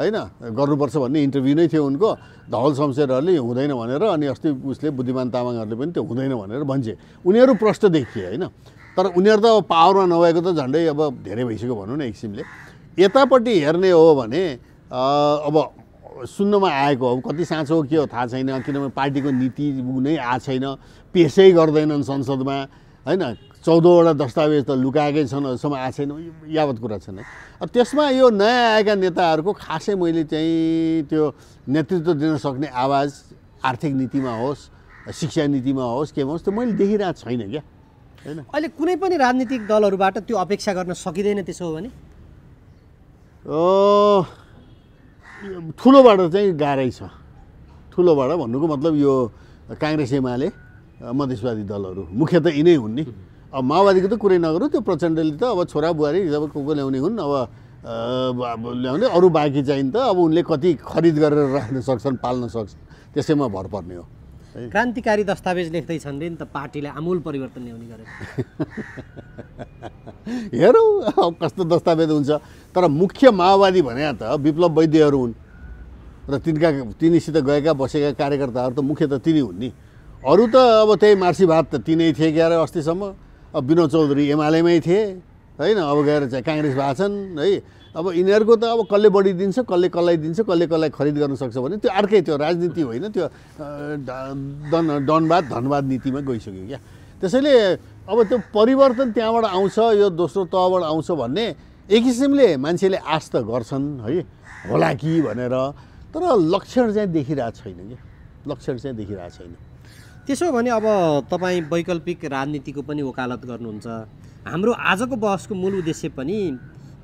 होइन गर्नुपर्छ भन्ने इन्टरभ्यू नै थियो उनको धवल शमशेरहरूले हुँदैन भनेर अनि अस्ति उसले बुद्धिमान तामाङहरूले पनि त्यो हुँदैन भनेर भन्छे उनीहरू प्रष्ट देखिए होइन तर उनीहरू त अब पावरमा नभएको त झन्डै अब धेरै भइसक्यो भनौँ न एक किसिमले यतापट्टि हेर्ने हो भने अब सुन्नमा आएको अब कति साँचो के हो थाहा छैन किनभने पार्टीको नीति नै आएको छैन पेसै गर्दैनन् संसदमा होइन चौधवटा दस्तावेज त लुकाएकै छन् अहिलेसम्म आएको छैन यावत कुरा छैन त्यसमा यो नयाँ आएका नेताहरूको खासै मैले चाहिँ त्यो नेतृत्व दिन सक्ने आवाज आर्थिक नीतिमा होस् शिक्षा नीतिमा होस् केमा होस् त्यो मैले देखिरहेको छैन क्या अहिले कुनै पनि राजनीतिक दलहरूबाट त्यो अपेक्षा गर्न सकिँदैन त्यसो हो भने ठुलोबाट चाहिँ गाह्रै छ ठुलोबाट भन्नुको मतलब यो काङ्ग्रेस एमाले मधेसवादी दलहरू मुख्य त यिनै हुन् नि अब माओवादीको त कुरै नगरौँ त्यो प्रचण्डले त अब छोरा बुहारी जब को को ल्याउने हुन् अब ल्याउने अरू बाँकी त अब उनले कति खरिद गरेर राख्न सक्छन् पाल्न सक्छन् त्यसैमा भर पर्ने हो क्रान्तिकारी दस्तावेज लेख्दैछन् नि त पार्टीलाई आमूल परिवर्तन ल्याउने गरेर (laughs) हेरौँ कस्तो दस्तावेज हुन्छ तर मुख्य माओवादी भने त विप्लव वैद्यहरू हुन् र तिनका तिनीसित गएका बसेका कार्यकर्ताहरू त मुख्य त तिनी हुन् नि अरू त अब त्यही मार्सी भात त तिनै थिए ग्यार अस्तिसम्म अब विनोद चौधरी एमालेमै थिए होइन अब गएर चाहिँ काङ्ग्रेस भएको छन् है अब यिनीहरूको त अब कसले बढी दिन्छ कसले कसलाई दिन्छ कसले कसलाई खरिद गर्न सक्छ भने त्यो अर्कै त्यो राजनीति होइन त्यो डनवाद धनवाद नीतिमा गइसक्यो क्या त्यसैले अब त्यो परिवर्तन त्यहाँबाट आउँछ यो दोस्रो तहबाट आउँछ भन्ने एक किसिमले मान्छेले आश त गर्छन् है होला कि भनेर तर लक्षण चाहिँ देखिरहेको छैन कि लक्षण चाहिँ देखिरहेको छैन त्यसो भने अब तपाईँ वैकल्पिक राजनीतिको पनि वकालत गर्नुहुन्छ हाम्रो आजको बहसको मूल उद्देश्य पनि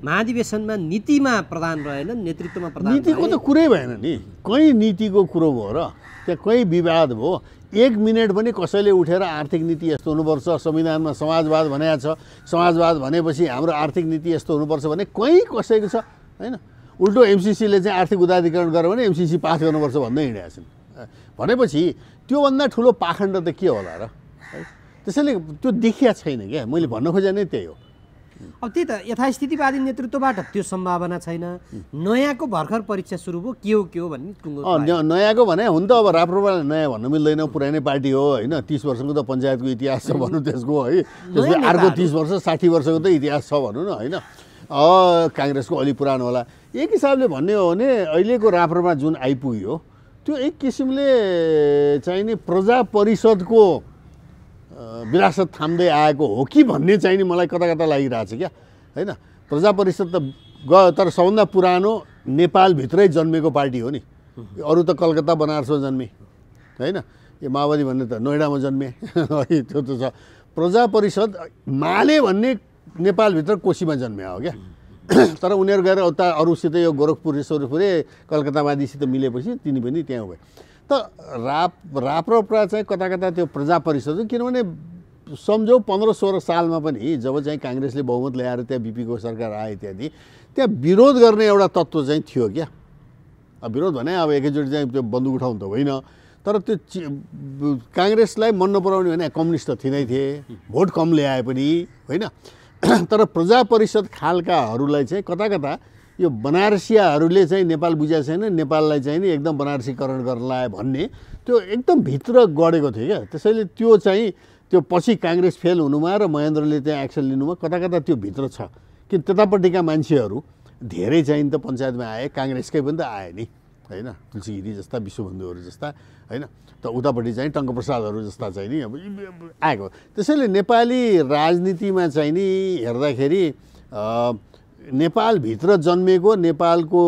महाधिवेशनमा नीतिमा प्रधान रहेन नेतृत्वमा प्रधान नीतिको त कुरै भएन नि कहीँ नीतिको कुरो भयो र त्यहाँ कहीँ विवाद भयो एक मिनट पनि कसैले उठेर आर्थिक नीति यस्तो हुनुपर्छ संविधानमा समाजवाद भनेको छ समाजवाद भनेपछि हाम्रो आर्थिक नीति यस्तो हुनुपर्छ भने कहीँ कसैको छ होइन उल्टो एमसिसीले चाहिँ आर्थिक उदारीकरण गर्यो भने एमसिसी पास गर्नुपर्छ भन्दै हिँडेका छन् भनेपछि त्योभन्दा ठुलो पाखण्ड त के होला र त्यसैले त्यो देखिया छैन क्या मैले भन्न खोजे नै त्यही हो अब त्यही त यथास्थितिवादी नेतृत्वबाट त्यो सम्भावना छैन नयाँको भर्खर परीक्षा सुरु भयो के हो के हो भन्ने नयाँको भने हुन त अब राप्रोलाई नयाँ भन्न मिल्दैन पुरानै पार्टी हो होइन तिस वर्षको त पञ्चायतको इतिहास छ भनौँ त्यसको है त्यसले अर्को तिस वर्ष साठी वर्षको त इतिहास छ भनौँ न होइन काङ्ग्रेसको अलि पुरानो होला एक हिसाबले भन्ने हो भने अहिलेको राप्रोमा जुन आइपुग्यो त्यो एक किसिमले चाहिने प्रजा परिषदको विरासत थाम्दै आएको हो कि भन्ने चाहिँ नि मलाई कता कता लागिरहेछ क्या होइन प्रजा परिषद त गयो तर सबभन्दा पुरानो नेपालभित्रै जन्मेको पार्टी हो नि अरू त कलकत्ता बनारसमा जन्मे होइन यो माओवादी भन्ने त नोइडामा जन्मे है त्यो त छ प्रजा परिषद माले भन्ने नेपालभित्र कोसीमा जन्मे हो क्या तर उनीहरू गएर उता अरूसित यो गोरखपुर सोरपुरे कलकत्तावादीसित मिलेपछि तिनी पनि त्यहाँ भयो त राप राप्रपा चाहिँ कता कता त्यो प्रजा परिषद किनभने सम्झौ पन्ध्र सोह्र सालमा पनि जब चाहिँ काङ्ग्रेसले बहुमत ल्याएर त्यहाँ बिपीको सरकार आयो इत्यादि त्यहाँ विरोध गर्ने एउटा तत्त्व चाहिँ थियो क्या अब विरोध भने अब एकैचोटि चाहिँ त्यो बन्दुक उठाउनु त होइन तर त्यो काङ्ग्रेसलाई मन नपराउने भने कम्युनिस्ट त थिँदै थिए भोट कम ल्याए पनि होइन (clears throat) तर प्रजा परिषद खालकाहरूलाई चाहिँ कता कता यो बनारसियाहरूले चाहिँ नेपाल बुझाएको छैन नेपाललाई चाहिँ नि एकदम बनारसीकरण गर्न लायो भन्ने त्यो एकदम भित्र गढेको थियो क्या त्यसैले त्यो चाहिँ त्यो पछि काङ्ग्रेस फेल हुनुमा र महेन्द्रले त्यहाँ एक्सन लिनुमा कता कता त्यो भित्र छ किन त्यतापट्टिका मान्छेहरू धेरै चाहिँ त पञ्चायतमा आए काङ्ग्रेसकै पनि त आए नि होइन तुलसीगिरी जस्ता विश्वबन्धुहरू जस्ता होइन त उतापट्टि चाहिँ टङ्कप्रसादहरू जस्ता चाहिँ नि अब आएको त्यसैले नेपाली राजनीतिमा चाहिँ नि हेर्दाखेरि नेपालभित्र जन्मेको नेपालको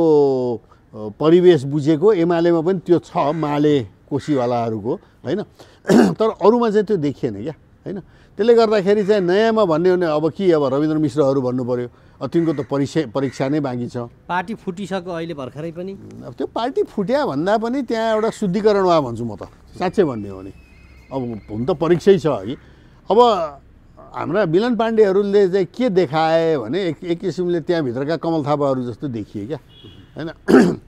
परिवेश बुझेको एमालेमा पनि त्यो छ माले कोसीवालाहरूको होइन (clears throat) तर अरूमा चाहिँ त्यो देखिएन क्या होइन त्यसले गर्दाखेरि चाहिँ नयाँमा भन्ने हो भने अब के अब रविन्द्र मिश्रहरू भन्नु पऱ्यो तिनको त परीक्षा परीक्षा नै बाँकी छ पार्टी फुटिसक्यो अहिले भर्खरै पनि अब त्यो पार्टी फुट्या भन्दा पनि त्यहाँ एउटा शुद्धिकरण वा भन्छु म त साँच्चै भन्ने हो भने अब हुन त परीक्षै छ अघि अब हाम्रा मिलन पाण्डेहरूले चाहिँ के देखाए भने एक एक किसिमले त्यहाँभित्रका कमल थापाहरू जस्तो देखिए क्या होइन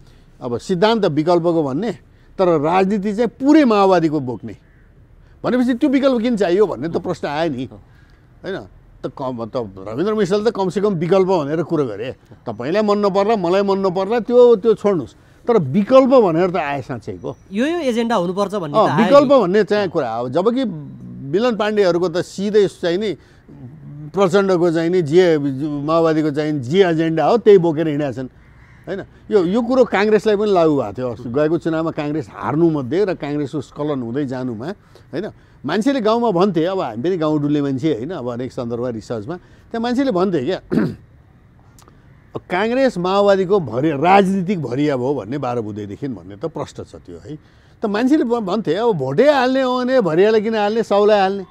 अब सिद्धान्त विकल्पको भन्ने तर राजनीति चाहिँ पुरै माओवादीको बोक्ने भनेपछि त्यो विकल्प किन चाहियो भन्ने त प्रश्न आयो नि होइन त कम त रविन्द्र मिश्रले त कमसेकम विकल्प भनेर कुरो गरे तपाईँलाई मन नपर्ला मलाई मन नपर्ला त्यो त्यो छोड्नुहोस् तर विकल्प भनेर त आए साँच्चैको यो यो एजेन्डा हुनुपर्छ भन्ने विकल्प भन्ने चाहिँ कुरा हो जबकि मिलन पाण्डेहरूको त सिधै चाहिँ नि प्रचण्डको चाहिँ नि जे माओवादीको चाहिँ जे एजेन्डा हो त्यही बोकेर हिँडेका छन् होइन यो यो कुरो काङ्ग्रेसलाई पनि लागु भएको थियो गएको चुनावमा काङ्ग्रेस हार्नुमध्ये र काङ्ग्रेसको स्खलन हुँदै जानुमा होइन मान्छेले गाउँमा भन्थे अब हामी पनि गाउँ डुल्ने मान्छे होइन अब हरेक सन्दर्भ रिसर्चमा त्यहाँ मान्छेले भन्थे क्या (clears throat) काङ्ग्रेस माओवादीको भरि राजनीतिक भरिया भयो भन्ने बाह्र बुधेदेखि भन्ने त प्रष्ट छ त्यो है त मान्छेले भन्थे अब भोटै हाल्ने हो भने भरियालाई किन हाल्ने साउलाई हाल्ने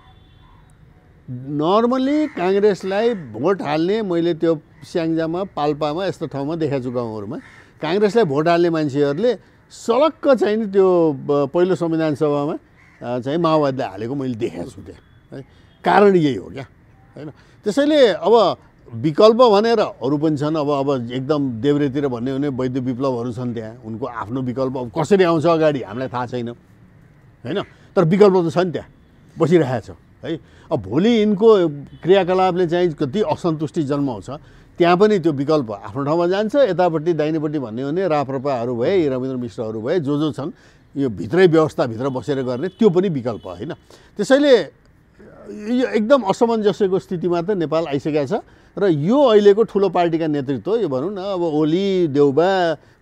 नर्मली काङ्ग्रेसलाई भोट हाल्ने मैले त्यो स्याङ्जामा पाल्पामा यस्तो ठाउँमा देखाएको छु गाउँहरूमा काङ्ग्रेसलाई भोट हाल्ने मान्छेहरूले सलक्क चाहिँ नि त्यो पहिलो संविधान सभामा चाहिँ माओवादीलाई हालेको मैले देखाएको छु त्यहाँ है कारण यही हो क्या होइन त्यसैले अब विकल्प भनेर अरू पनि छन् अब अब एकदम देब्रेतिर भन्ने भने वैद्य विप्लवहरू छन् त्यहाँ उनको आफ्नो विकल्प अब कसरी आउँछ अगाडि हामीलाई थाहा छैन होइन तर विकल्प त छ नि त्यहाँ छ है अब भोलि यिनको क्रियाकलापले चाहिँ कति असन्तुष्टि जन्माउँछ त्यहाँ पनि त्यो विकल्प आफ्नो ठाउँमा जान्छ यतापट्टि दाहिनेपट्टि भन्यो भने राप्रपाहरू भए रविन्द्र मिश्रहरू भए जो जो छन् यो भित्रै व्यवस्थाभित्र बसेर गर्ने त्यो पनि विकल्प होइन त्यसैले यो एकदम असमञ्जस्यको स्थितिमा त नेपाल आइसकेको छ र यो अहिलेको ठुलो पार्टीका नेतृत्व यो भनौँ न अब ओली देउबा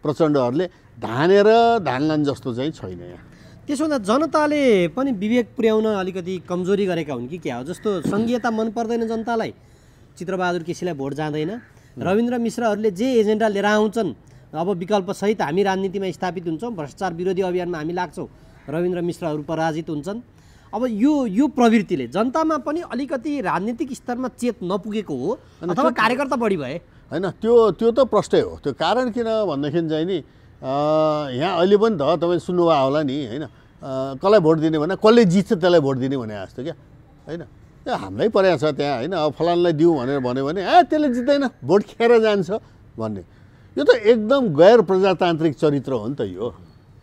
प्रचण्डहरूले धानेर धान्लान् जस्तो चाहिँ छैन यहाँ त्यसो हुँदा जनताले पनि विवेक पुर्याउन अलिकति कमजोरी गरेका हुन् कि क्या हो जस्तो सङ्घीयता मन पर्दैन जनतालाई चित्रबहादुर केसीलाई भोट जाँदैन रविन्द्र मिश्रहरूले जे एजेन्डा लिएर आउँछन् अब विकल्पसहित हामी राजनीतिमा स्थापित हुन्छौँ भ्रष्टाचार विरोधी अभियानमा हामी लाग्छौँ रविन्द्र मिश्रहरू पराजित हुन्छन् अब यो यो प्रवृत्तिले जनतामा पनि अलिकति राजनीतिक स्तरमा चेत नपुगेको हो अथवा कार्यकर्ता बढी भए होइन त्यो त्यो त प्रष्टै हो त्यो कारण किन भनेदेखि चाहिँ नि यहाँ अहिले पनि त तपाईँ सुन्नुभयो होला नि होइन कसलाई भोट दिने भने कसले जित्छ त्यसलाई भोट दिने भने जस्तो क्या होइन त्यो हामीलाई परेको छ त्यहाँ होइन अब फलानलाई दिउँ भनेर भन्यो भने ए त्यसले जित्दैन भोट खेर जान्छ भन्ने यो त एकदम गैर प्रजातान्त्रिक चरित्र हो नि त यो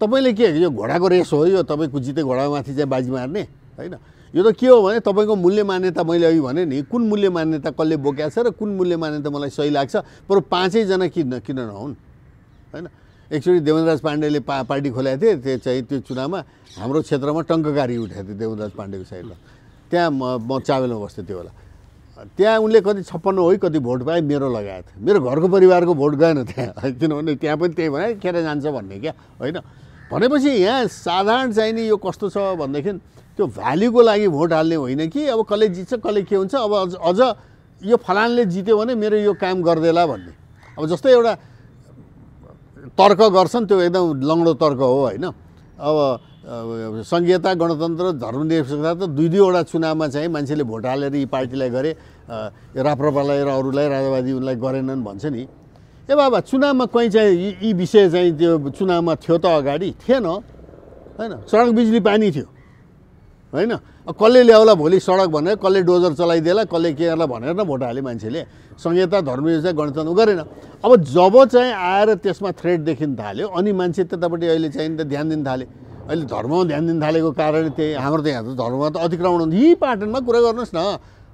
तपाईँले के यो घोडाको रेस हो यो तपाईँको जिते घोडामाथि चाहिँ बाजी मार्ने होइन यो त के हो भने तपाईँको मूल्य मान्यता मैले अघि भने नि कुन मूल्य मान्यता कसले बोकेको छ र कुन मूल्य मान्यता मलाई सही लाग्छ बरु पाँचैजना किन किन नहुन् होइन एकचोटि देवेन्द्रराज पाण्डेले पा पार्टी खोलेको थिए त्यो चाहिँ त्यो चुनावमा हाम्रो क्षेत्रमा टङ्ककारी उठेको थियो देवेन्द्रराज पाण्डेको साइडमा त्यहाँ म म चावेलमा बस्थेँ त्यो बेला त्यहाँ उनले कति छप्पन्न हो कति भोट पाएँ मेरो लगाएको मेरो घरको परिवारको भोट गएन त्यहाँ किनभने त्यहाँ पनि त्यही भए खेर जान्छ भन्ने क्या होइन भनेपछि यहाँ साधारण चाहिँ नि यो कस्तो छ भनेदेखि त्यो भ्याल्युको लागि भोट हाल्ने होइन कि अब कसले जित्छ कसले के हुन्छ अब अझ यो फलानले जित्यो भने मेरो यो काम गर्दैला भन्ने अब जस्तै एउटा तर्क गर्छन् त्यो एकदम लङ्गडो तर्क हो होइन अब सङ्घीयता गणतन्त्र धर्मनिरपेक्षता त दुई दुईवटा चुनावमा चाहिँ मान्छेले भोट हालेर यी पार्टीलाई गरे राप्रपालाई र अरूलाई राजावादी उनलाई गरेनन् भन्छ नि ए बाबा चुनावमा कहीँ चाहिँ यी विषय चाहिँ त्यो चुनावमा थियो त अगाडि थिएन होइन सडक बिजुली पानी थियो होइन कसले ल्याउला भोलि सडक भनेर कसले डोजर चलाइदिएला कसले के गर्ला भनेर न भोट हाले मान्छेले संहिता धर्म चाहिँ गणतन्त्र गरेन अब जब चाहिँ आएर त्यसमा थ्रेड देखिन थाल्यो अनि मान्छे त्यतापट्टि अहिले चाहिँ त ध्यान दिन थाले अहिले धर्ममा ध्यान दिन थालेको कारण त्यही हाम्रो त यहाँ त धर्ममा त अतिक्रमण हुन्छ यी पाटनमा कुरा गर्नुहोस् न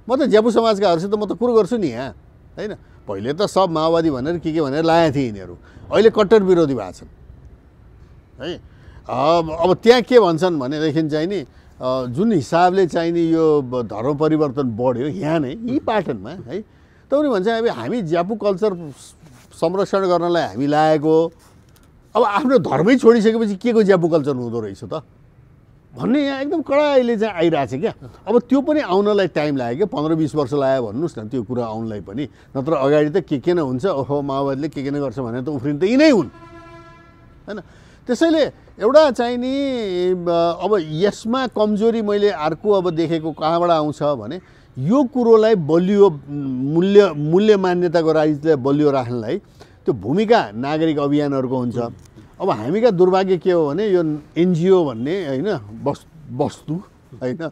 म त ज्यापु समाजकाहरूसित म त कुरो गर्छु नि यहाँ होइन पहिले त सब माओवादी भनेर के के भनेर लाएको थिएँ यिनीहरू अहिले कट्टर विरोधी भएको छन् है अब त्यहाँ के भन्छन् भनेदेखि चाहिँ नि जुन हिसाबले चाहिँ नि यो धर्म परिवर्तन बढ्यो यहाँ नै यी पार्टनमा है त उनी भन्छ अब हामी ज्यापु कल्चर संरक्षण गर्नलाई हामी लागेको अब आफ्नो धर्मै छोडिसकेपछि के को ज्यापु कल्चर हुँदो रहेछ त भन्ने यहाँ एकदम कडा अहिले चाहिँ आइरहेको छ क्या अब त्यो पनि आउनलाई टाइम लाग्यो क्या पन्ध्र बिस वर्ष लाग्यो भन्नुहोस् न त्यो कुरा आउनलाई पनि नत्र अगाडि त के के न हुन्छ ओहो माओवादीले के के न गर्छ भने त उफ्रिनु त यिनै हुन् होइन त्यसैले एउटा चाहिँ नि अब यसमा कमजोरी मैले अर्को अब देखेको कहाँबाट आउँछ भने यो कुरोलाई बलियो मूल्य मूल्य मान्यताको राजनीतिलाई बलियो राख्नलाई त्यो भूमिका नागरिक अभियानहरूको हुन्छ अब हामी कहाँ दुर्भाग्य के हो भने यो एनजिओ भन्ने होइन बस् वस्तु होइन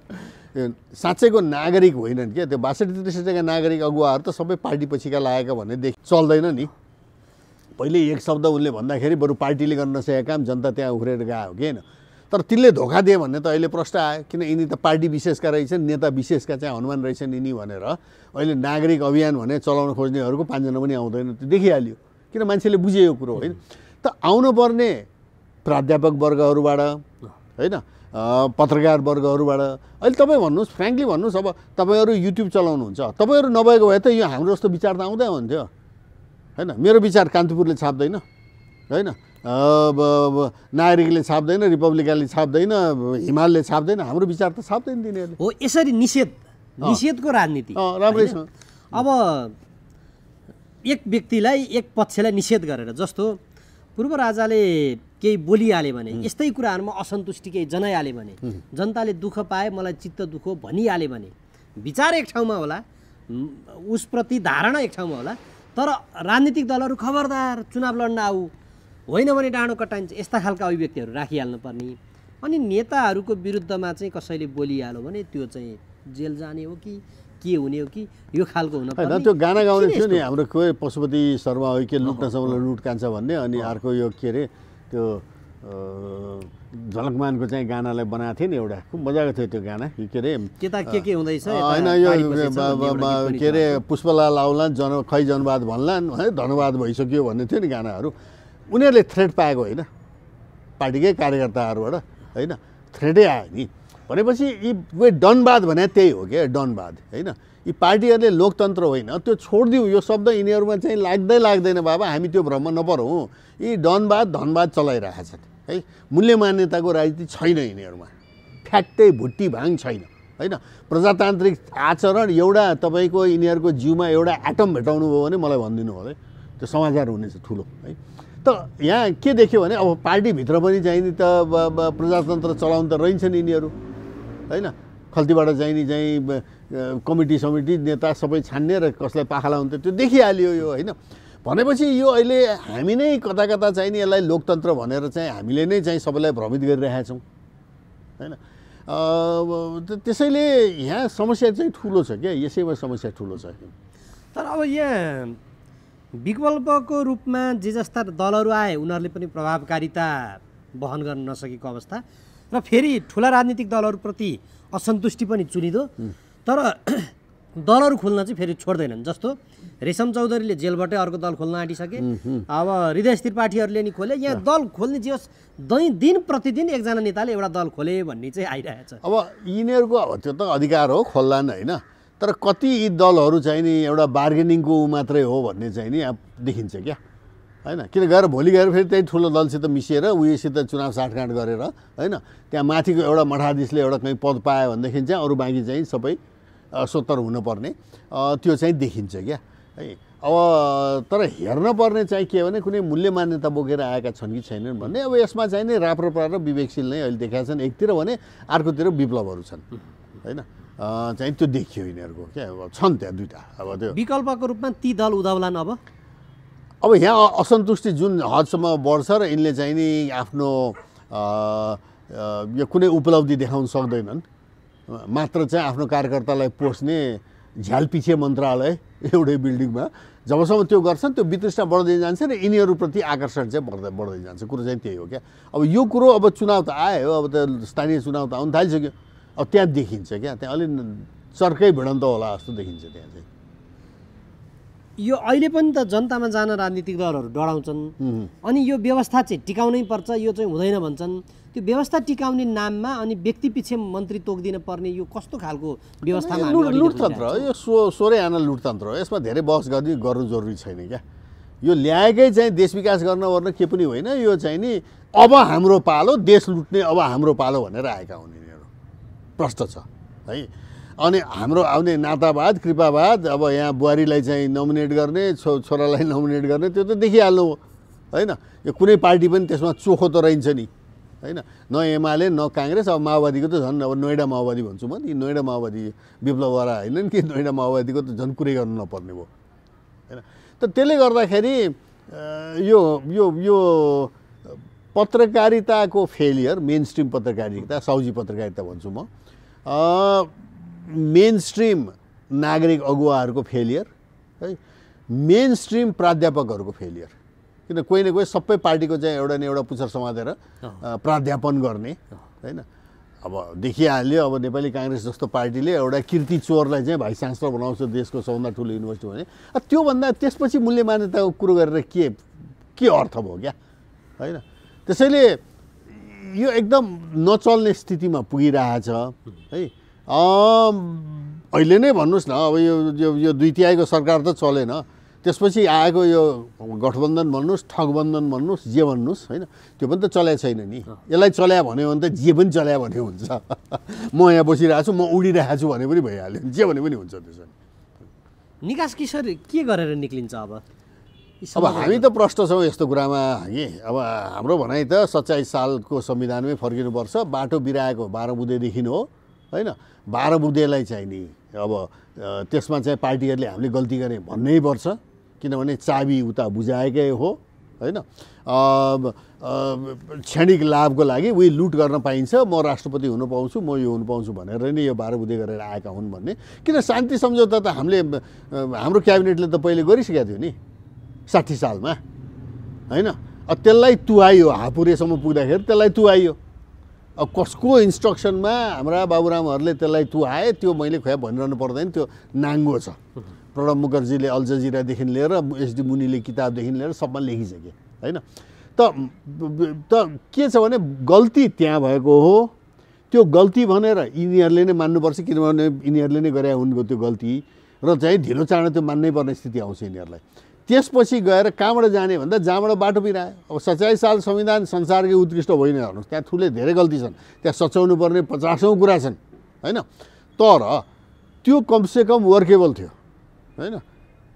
साँच्चैको नागरिक होइनन् क्या त्यो बासठी त्रिसठीका नागरिक अगुवाहरू त सबै पार्टी पछिका लागेको भन्ने देख चल्दैन नि पहिले एक शब्द उनले भन्दाखेरि बरु पार्टीले गर्न नसकेको काम जनता त्यहाँ उफ्रेर गएको कि होइन तर तिनले धोका दियो भन्ने त अहिले प्रश्न आयो किन यिनी त पार्टी विशेषका रहेछन् नेता विशेषका चाहिँ हनुमान रहेछन् यिनी भनेर अहिले नागरिक अभियान भने चलाउन खोज्नेहरूको पाँचजना पनि आउँदैन त्यो देखिहाल्यो किन मान्छेले बुझे यो कुरो होइन त आउनुपर्ने प्राध्यापक वर्गहरूबाट होइन पत्रकार वर्गहरूबाट अहिले तपाईँ भन्नुहोस् फ्रेङ्कली भन्नुहोस् अब तपाईँहरू युट्युब चलाउनुहुन्छ तपाईँहरू नभएको भए त यो हाम्रो जस्तो विचार त आउँदै हुन्थ्यो होइन मेरो विचार कान्तिपुरले छाप्दैन होइन नागरिकले छाप्दैन रिपब्लिकनले छाप्दैन हिमालले छाप्दैन हाम्रो विचार त छाप्दैन तिनीहरूले हो यसरी निषेध निषेधको राजनीति राम्रै छ अब एक व्यक्तिलाई एक पक्षलाई निषेध गरेर जस्तो पूर्व राजाले केही बोलिहाल्यो भने यस्तै कुराहरूमा असन्तुष्टि केही जनाइहाले भने जनताले दुःख पाए मलाई चित्त दुःख भनिहाले भने विचार एक ठाउँमा होला उसप्रति धारणा एक ठाउँमा होला तर राजनीतिक दलहरू खबरदार चुनाव लड्न आऊ होइन भने डाँडो कटाइन्छ यस्ता खालका अभिव्यक्तिहरू राखिहाल्नुपर्ने अनि नेताहरूको विरुद्धमा चाहिँ कसैले बोलिहाल्यो भने त्यो चाहिँ जेल जाने हो कि के हुने हो कि यो खालको हुन होइन त्यो गाना गाउने थियो नि हाम्रो कोही पशुपति शर्मा हो कि लुट्नसम्म लुट कान्छ भन्ने अनि अर्को यो के अरे त्यो झलकमानको चाहिँ गानालाई बनाएको थिएँ नि एउटा खुब मजाको थियो त्यो गाना के अरे त्यता के के हुँदैछ होइन यो के अरे पुष्पलाल आउलान् जन खै जनवाद भन्लान् है धन्यवाद भइसक्यो भन्ने थियो नि गानाहरू उनीहरूले थ्रेड पाएको होइन पार्टीकै कार्यकर्ताहरूबाट होइन थ्रेडै आयो नि भनेपछि यी वे डनबाद भने त्यही हो क्या डनबाद होइन यी पार्टीहरूले लोकतन्त्र होइन त्यो छोडिदिउँ यो शब्द यिनीहरूमा चाहिँ लाग्दै लाग्दैन बाबा हामी त्यो भ्रम नपरौँ यी डनबाद धनबाद चलाइरहेका छन् है मूल्य मान्यताको राजनीति छैन यिनीहरूमा फ्याट्टै भुट्टी भाङ छैन होइन प्रजातान्त्रिक आचरण एउटा तपाईँको यिनीहरूको जिउमा एउटा एटम भेटाउनु भयो भने मलाई भनिदिनु होला त्यो समाचार हुनेछ ठुलो है त यहाँ के देख्यो भने अब पार्टीभित्र पनि चाहिँ नि त प्रजातन्त्र चलाउनु त रहन्छन् यिनीहरू होइन खल्तीबाट चाहिँ नि चाहिँ कमिटी समिटी नेता सबै छान्ने र कसलाई पाखाला हुन्थ्यो त्यो देखिहाल्यो यो होइन भनेपछि यो अहिले हामी नै कता कता चाहिँ नि यसलाई लोकतन्त्र भनेर चाहिँ हामीले नै चाहिँ सबैलाई भ्रमित गरिरहेका छौँ होइन त्यसैले यहाँ समस्या चाहिँ ठुलो छ क्या यसैमा समस्या ठुलो छ तर अब यहाँ विकल्पको रूपमा जे जस्ता दलहरू आए उनीहरूले पनि प्रभावकारिता वहन गर्न नसकेको अवस्था र फेरि ठुला राजनीतिक दलहरूप्रति असन्तुष्टि पनि चुनिदो तर (clears throat) दलहरू खोल्न चाहिँ फेरि छोड्दैनन् जस्तो रेशम चौधरीले जेलबाटै अर्को दल खोल्न आँटिसके अब हृदय त्रिपाठीहरूले नि खोले यहाँ दल खोल्ने जे होस् दिन प्रतिदिन एकजना नेताले एउटा दल खोले भन्ने चाहिँ आइरहेछ अब यिनीहरूको अब त्यो त अधिकार हो खोल्ला नि होइन तर कति यी दलहरू चाहिँ नि एउटा बार्गेनिङको मात्रै हो भन्ने चाहिँ नि अब देखिन्छ क्या होइन किन गएर भोलि गएर फेरि त्यही ठुलो दलसित मिसिएर उयोसित चुनाव साँठगाँठ गरेर होइन त्यहाँ माथिको एउटा मठाधीशले एउटा कहीँ पद पायो भनेदेखि चाहिँ अरू बाँकी चाहिँ सबै स्वतर हुनुपर्ने त्यो चाहिँ देखिन्छ क्या है अब तर हेर्न पर्ने चाहिँ के भने कुनै मूल्य मान्यता बोकेर आएका छन् कि छैनन् भन्ने अब यसमा चाहिँ नै राप्रपा र विवेकशील नै अहिले देखाएका छन् एकतिर भने अर्कोतिर विप्लवहरू छन् होइन चाहिँ त्यो देखियो यिनीहरूको क्या अब छन् त्यहाँ दुइटा अब त्यो विकल्पको रूपमा ती दल उदाउलान् अब अब यहाँ असन्तुष्टि जुन हदसम्म बढ्छ र यिनले चाहिँ नि आफ्नो यो कुनै उपलब्धि देखाउन सक्दैनन् मात्र चाहिँ आफ्नो कार्यकर्तालाई पोस्ने झ्यालपिछे मन्त्रालय (laughs) एउटै बिल्डिङमा जबसम्म त्यो गर्छन् त्यो वितृष्णा बढ्दै जान्छ र यिनीहरूप्रति आकर्षण चाहिँ बढ्दै बढ्दै जान्छ कुरो चाहिँ त्यही हो क्या अब यो कुरो अब चुनाव त आयो अब त स्थानीय चुनाव त आउनु थालिसक्यो अब त्यहाँ देखिन्छ क्या त्यहाँ अलि चर्कै भिडन्त होला जस्तो देखिन्छ त्यहाँ चाहिँ यो अहिले पनि त जनतामा जान राजनीतिक दलहरू डराउँछन् अनि यो व्यवस्था चाहिँ टिकाउनै पर्छ यो चाहिँ हुँदैन भन्छन् त्यो व्यवस्था टिकाउने नाममा अनि व्यक्ति पछि मन्त्री तोकिदिन पर्ने यो कस्तो खालको व्यवस्था लुटतन्त्र यो सो स्वरै आना लुटतन्त्र हो यसमा धेरै बहस गर्ने गर्नु जरुरी छैन क्या यो ल्याएकै चाहिँ देश विकास गर्न ओर्न के पनि होइन यो चाहिँ नि अब हाम्रो पालो देश लुट्ने अब हाम्रो पालो भनेर आएका हुन् यिनीहरू प्रष्ट छ है अनि हाम्रो आउने नातावाद कृपावाद अब यहाँ बुहारीलाई चाहिँ नोमिनेट गर्ने छो छोरालाई नोमिनेट गर्ने त्यो त देखिहाल्नु हो होइन यो कुनै पार्टी पनि त्यसमा चोखो त रहन्छ नि होइन न एमाले न काङ्ग्रेस अब माओवादीको त झन् अब नोएडा माओवादी भन्छु म नि नोइडा माओवादी विप्लववाला होइन नि कि (laughs) नोएडा माओवादीको त झन् कुरै गर्नु नपर्ने भयो होइन त त्यसले गर्दाखेरि यो यो यो पत्रकारिताको फेलियर मेन स्ट्रिम पत्रकारिता साउजी पत्रकारिता भन्छु म मेन स्ट्रिम नागरिक अगुवाहरूको फेलियर है मेन स्ट्रिम प्राध्यापकहरूको फेलियर किन कोही न कोही सबै पार्टीको चाहिँ एउटा न एउटा पुच्छर समातेर प्राध्यापन गर्ने होइन अब देखिहाल्यो अब नेपाली काङ्ग्रेस जस्तो पार्टीले एउटा किर्ति चोरलाई चाहिँ भाइस चान्सलर बनाउँछ देशको सबभन्दा ठुलो युनिभर्सिटी भने त्योभन्दा त्यसपछि मूल्य मान्यताको कुरो गरेर के के अर्थ भयो क्या होइन त्यसैले यो एकदम नचल्ने स्थितिमा पुगिरहेछ है अहिले नै भन्नुहोस् न अब यो यो दुई तिहाईको सरकार त चलेन त्यसपछि आएको यो गठबन्धन भन्नुहोस् ठगबन्धन भन्नुहोस् जे भन्नुहोस् होइन त्यो पनि त चल्या छैन नि यसलाई चल्या भन्यो भने त जे पनि चल्या भने हुन्छ (laughs) म यहाँ बसिरहेको छु म उडिरहेको छु भने पनि भइहाल्यो जे भने पनि हुन्छ त्यसो निकास किशोर के गरेर निक्लिन्छ अब अब हामी त प्रष्ट छौँ यस्तो कुरामा कि अब हाम्रो भनाइ त सत्ताइस सालको संविधानमै फर्किनुपर्छ बाटो बिराएको बाह्र बुँदैदेखि हो होइन बाह्र बुधेलाई चाहिँ नि अब त्यसमा चाहिँ पार्टीहरूले हामीले गल्ती गरे भन्नै पर्छ किनभने चाबी उता बुझाएकै हो होइन क्षणिक लाभको लागि उही लुट गर्न पाइन्छ म राष्ट्रपति हुन पाउँछु म यो हुनु पाउँछु भनेर नै यो बाह्र बुधे गरेर आएका हुन् भन्ने किन शान्ति सम्झौता त हामीले हाम्रो क्याबिनेटले त पहिले गरिसकेको थियो नि साठी सालमा होइन त्यसलाई तुहाइयो हापुरेसम्म पुग्दाखेरि त्यसलाई तुहाइयो कसको इन्स्ट्रक्सनमा हाम्रा बाबुरामहरूले त्यसलाई तु आए त्यो मैले खोइ भनिरहनु पर्दैन त्यो नाङ्गो छ प्रणव मुखर्जीले अल्जजिरादेखि लिएर एसडी मुनिले किताबदेखि लिएर सबमा लेखिसके होइन त त के छ भने गल्ती त्यहाँ भएको हो त्यो गल्ती भनेर यिनीहरूले नै मान्नुपर्छ किनभने यिनीहरूले नै गरे हुनको त्यो गल्ती र चाहिँ ढिलो चाँडो त्यो मान्नै पर्ने स्थिति आउँछ यिनीहरूलाई त्यसपछि गएर कहाँबाट जाने भन्दा जहाँबाट बाटो बिरायो अब सच्याइस साल संविधान संसारकै उत्कृष्ट होइन हेर्नुहोस् त्यहाँ ठुलै धेरै गल्ती छन् त्यहाँ सचाउनु पर्ने पचासौँ कुरा छन् होइन तर त्यो कमसेकम वर्केबल थियो होइन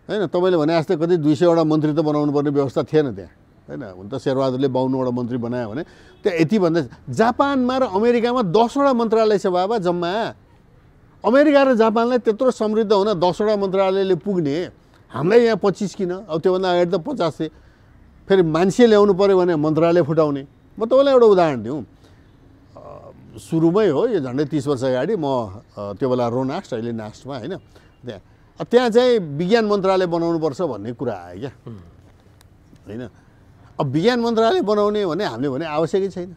होइन तपाईँले भने जस्तै कति दुई सयवटा मन्त्री त बनाउनु पर्ने व्यवस्था थिएन त्यहाँ होइन हुन त शेरबहादुरले बाहुन्नवटा मन्त्री बनायो भने त्यहाँ यति भन्दा जापानमा र अमेरिकामा दसवटा मन्त्रालय छ बाबा जम्मा अमेरिका र जापानलाई त्यत्रो समृद्ध हुन दसवटा मन्त्रालयले पुग्ने हाम्रै यहाँ पच्चिस किन अब त्योभन्दा अगाडि त पचास थिए फेरि मान्छे ल्याउनु पऱ्यो भने मन्त्रालय फुटाउने म तपाईँलाई एउटा उदाहरण दिउँ सुरुमै हो यो झन्डै तिस वर्ष अगाडि म त्यो बेला रोनास्ट अहिले नास्टमा होइन त्यहाँ त्यहाँ चाहिँ विज्ञान मन्त्रालय बनाउनुपर्छ भन्ने कुरा आयो क्या होइन अब विज्ञान मन्त्रालय बनाउने भने हामीले भने आवश्यकै छैन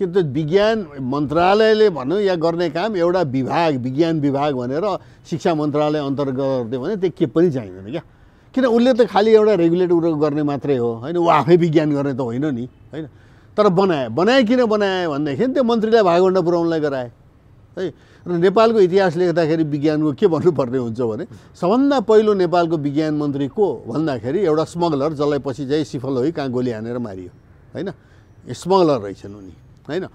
कि त्यो विज्ञान मन्त्रालयले भनौँ या गर्ने काम एउटा विभाग विज्ञान विभाग भनेर शिक्षा मन्त्रालय अन्तर्गत गरिदियो भने त्यो के पनि चाहिँदैन क्या किन उसले त खालि एउटा रेगुलेट उयो गर्ने मात्रै हो होइन ऊ आफै विज्ञान गर्ने त होइन नि होइन तर बनाए बनाए किन बनाए भनेदेखि त्यो मन्त्रीलाई भागवण्ड पुऱ्याउनलाई गराए है र नेपालको इतिहास लेख्दाखेरि विज्ञानको के भन्नुपर्ने हुन्छ भने सबभन्दा पहिलो नेपालको विज्ञान मन्त्री को भन्दाखेरि एउटा स्मग्लर जसलाई पछि चाहिँ सिफल होइ कहाँ गोली हानेर मारियो होइन स्मग्लर रहेछन् उनी होइन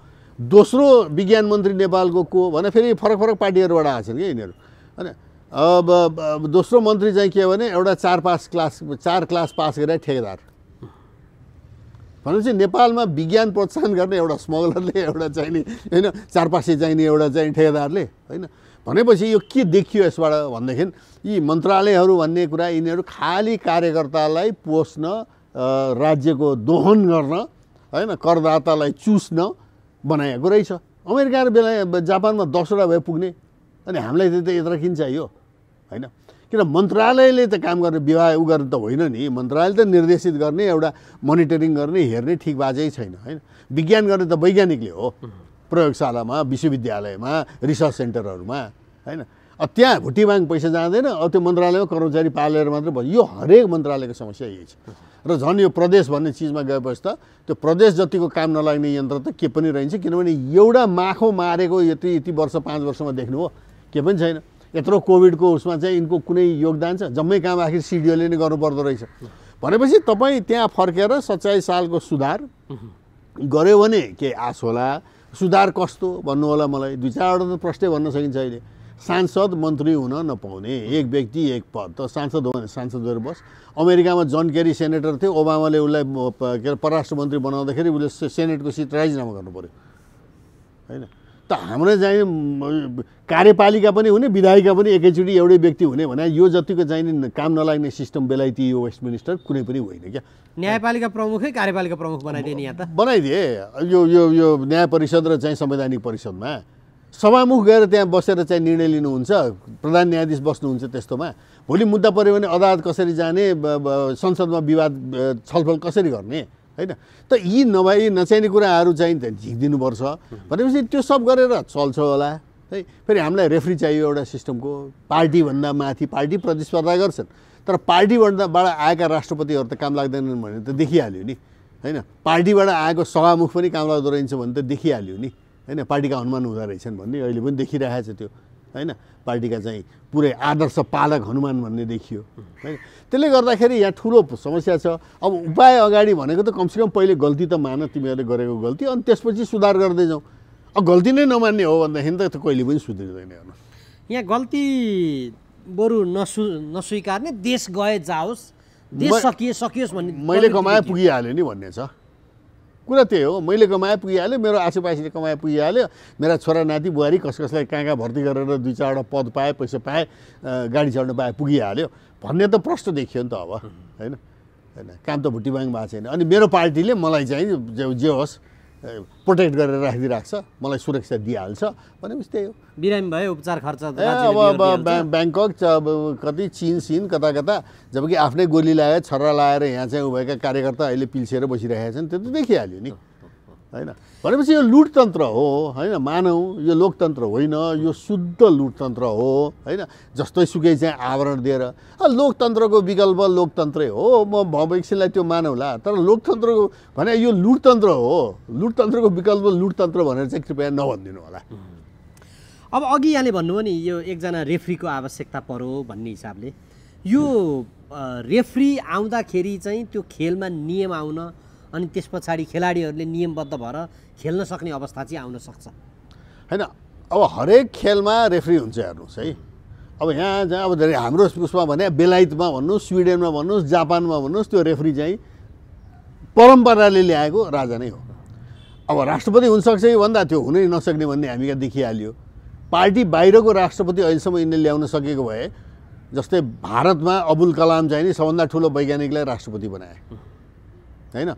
दोस्रो विज्ञान मन्त्री नेपालको को भने फेरि फरक फरक पार्टीहरूबाट आएको छन् कि यिनीहरू होइन अब दोस्रो मन्त्री चाहिँ के भने एउटा चार पास क्लास चार क्लास पास गरेर ठेकेदार भनेपछि नेपालमा विज्ञान प्रोत्साहन गर्ने एउटा स्मगलरले एउटा चाहिने होइन चार पासे चाहिने एउटा चाहिने ठेकेदारले होइन भनेपछि यो के देखियो यसबाट भनेदेखि यी मन्त्रालयहरू भन्ने कुरा यिनीहरू खाली कार्यकर्तालाई पोस्न राज्यको दोहन गर्न होइन करदातालाई चुस्न बनाएको रहेछ अमेरिका र बेला जापानमा दसवटा भए पुग्ने अनि हामीलाई त यत्र किन चाहियो होइन किन मन्त्रालयले त काम गर्ने विवाह उ गर्ने त होइन नि मन्त्रालयले त निर्देशित गर्ने एउटा मोनिटरिङ गर्ने हेर्ने ठिक बाजै छैन होइन विज्ञान गर्ने त वैज्ञानिकले हो प्रयोगशालामा विश्वविद्यालयमा रिसर्च सेन्टरहरूमा होइन त्यहाँ भुटीमाङ पैसा जाँदैन अब त्यो मन्त्रालयमा कर्मचारी पालेर मात्रै भयो यो हरेक मन्त्रालयको समस्या यही छ र झन् यो प्रदेश भन्ने चिजमा गएपछि त त्यो प्रदेश जतिको काम नलाग्ने यन्त्र त के पनि रहन्छ किनभने एउटा माखो मारेको यति यति वर्ष पाँच वर्षमा देख्नु हो के पनि छैन यत्रो कोभिडको उसमा चाहिँ यिनको कुनै योगदान छ जम्मै काम आखिर सिडिओले नै गर्नुपर्दो रहेछ भनेपछि तपाईँ त्यहाँ फर्केर सत्ताइस सालको सुधार गऱ्यो भने के आश होला सुधार कस्तो भन्नु होला मलाई दुई चारवटा त प्रश्नै भन्न सकिन्छ अहिले सांसद मन्त्री हुन नपाउने एक व्यक्ति एक पद त सांसद हो भने सांसद बस अमेरिकामा जन केरी सेनेटर थियो ओबामाले उसलाई के अरे परराष्ट्र मन्त्री बनाउँदाखेरि उसले सेनेटको सिट राजीनामा गर्नु पऱ्यो होइन त हाम्रो चाहिँ कार्यपालिका पनि हुने विधायिका पनि एकैचोटि एउटै व्यक्ति हुने भने यो जतिको चाहिँ काम नलाग्ने सिस्टम बेलायती यो वेस्ट मिनिस्टर कुनै पनि होइन क्या न्यायपालिका प्रमुखै कार्यपालिका प्रमुख बनाइदिए नि यहाँ त बनाइदिए यो यो यो न्याय परिषद र चाहिँ संवैधानिक परिषदमा सभामुख गएर त्यहाँ बसेर चाहिँ निर्णय लिनुहुन्छ प्रधान न्यायाधीश बस्नुहुन्छ त्यस्तोमा भोलि मुद्दा पऱ्यो भने अदालत कसरी जाने संसदमा विवाद छलफल कसरी गर्ने होइन त यी नभए नचाहिने कुराहरू चाहिँ झिकिदिनुपर्छ भनेपछि त्यो सब गरेर चल्छ होला है फेरि हामीलाई रेफ्री चाहियो एउटा सिस्टमको पार्टीभन्दा माथि पार्टी प्रतिस्पर्धा गर्छन् तर पार्टीभन्दाबाट आएका राष्ट्रपतिहरू त काम लाग्दैनन् भने त देखिहाल्यो नि होइन पार्टीबाट आएको सभामुख पनि काम लाग्दो रहेछ भने त देखिहाल्यो नि होइन पार्टीका हनुमान हुँदो रहेछन् भन्ने अहिले पनि देखिरहेको छ त्यो होइन पार्टीका चाहिँ पुरै आदर्श पालक हनुमान भन्ने देखियो होइन त्यसले गर्दाखेरि यहाँ ठुलो समस्या छ अब उपाय अगाडि भनेको त कमसेकम पहिले गल्ती त मान तिमीहरूले गरेको गल्ती अनि त्यसपछि सुधार गर्दै जाउँ अब गल्ती नै नमान्ने हो भन्दाखेरि त कहिले पनि सुध्रिँदैन हेर्नु यहाँ गल्ती बरु नसु नस्वीकार्ने देश गए जाओस् देश सकिए सकियोस् भन्ने मैले कमाए पुगिहालेँ नि भन्ने छ कुरा त्यही हो मैले कमाए पुगिहाल्यो मेरो आसेपासीले कमाए पुगिहाल्यो मेरा छोरा नाति बुहारी कस कसलाई कहाँ कहाँ भर्ती गरेर दुई चारवटा पद पाएँ पैसा पाएँ गाडी चढ्न पाए पुगिहाल्यो भन्ने त प्रश्न देखियो नि त अब होइन होइन काम त भुटीबाङ भएको छैन अनि मेरो पार्टीले मलाई चाहिँ जे होस् प्रोटेक्ट गरेर राखिदिइरहेको छ मलाई सुरक्षा दिइहाल्छ भनेपछि त्यही हो बिरामी भयो उपचार खर्च अब ब्याङ्कक कति चिन सिन कता कता जबकि आफ्नै गोली लगाएर छर्रा लगाएर यहाँ चाहिँ उभएका कार्यकर्ता अहिले पिल्सिएर बसिरहेका छन् त्यो त देखिहाल्यो नि होइन भनेपछि यो लुटतन्त्र हो होइन मानौँ यो लोकतन्त्र होइन यो शुद्ध लुटतन्त्र हो होइन जस्तै सुकै चाहिँ आवरण दिएर लोकतन्त्रको विकल्प लोकतन्त्रै हो म भविष्यलाई त्यो मानौँला तर लोकतन्त्रको भने यो लुटतन्त्र हो लुटतन्त्रको विकल्प लुटतन्त्र भनेर चाहिँ कृपया नभनिदिनु होला अब अघि यहाँले भन्नुभयो नि यो एकजना रेफ्रीको आवश्यकता परो भन्ने हिसाबले यो रेफ्री आउँदाखेरि चाहिँ त्यो खेलमा नियम आउन अनि त्यस पछाडि खेलाडीहरूले नियमबद्ध भएर खेल्न सक्ने अवस्था चाहिँ आउन सक्छ होइन अब हरेक खेलमा रेफ्री हुन्छ हेर्नुहोस् है अब यहाँ जहाँ अब धेरै हाम्रो उसमा भने बेलायतमा भन्नुहोस् स्विडेनमा भन्नुहोस् जापानमा भन्नुहोस् त्यो रेफ्री चाहिँ परम्पराले ल्याएको राजा नै हो अब राष्ट्रपति हुनसक्छ कि भन्दा त्यो हुनै नसक्ने भन्ने हामी कहाँ देखिहाल्यो पार्टी बाहिरको राष्ट्रपति अहिलेसम्म यिनले ल्याउन सकेको भए जस्तै भारतमा अबुल कलाम चाहिँ नि सबभन्दा ठुलो वैज्ञानिकलाई राष्ट्रपति बनाए होइन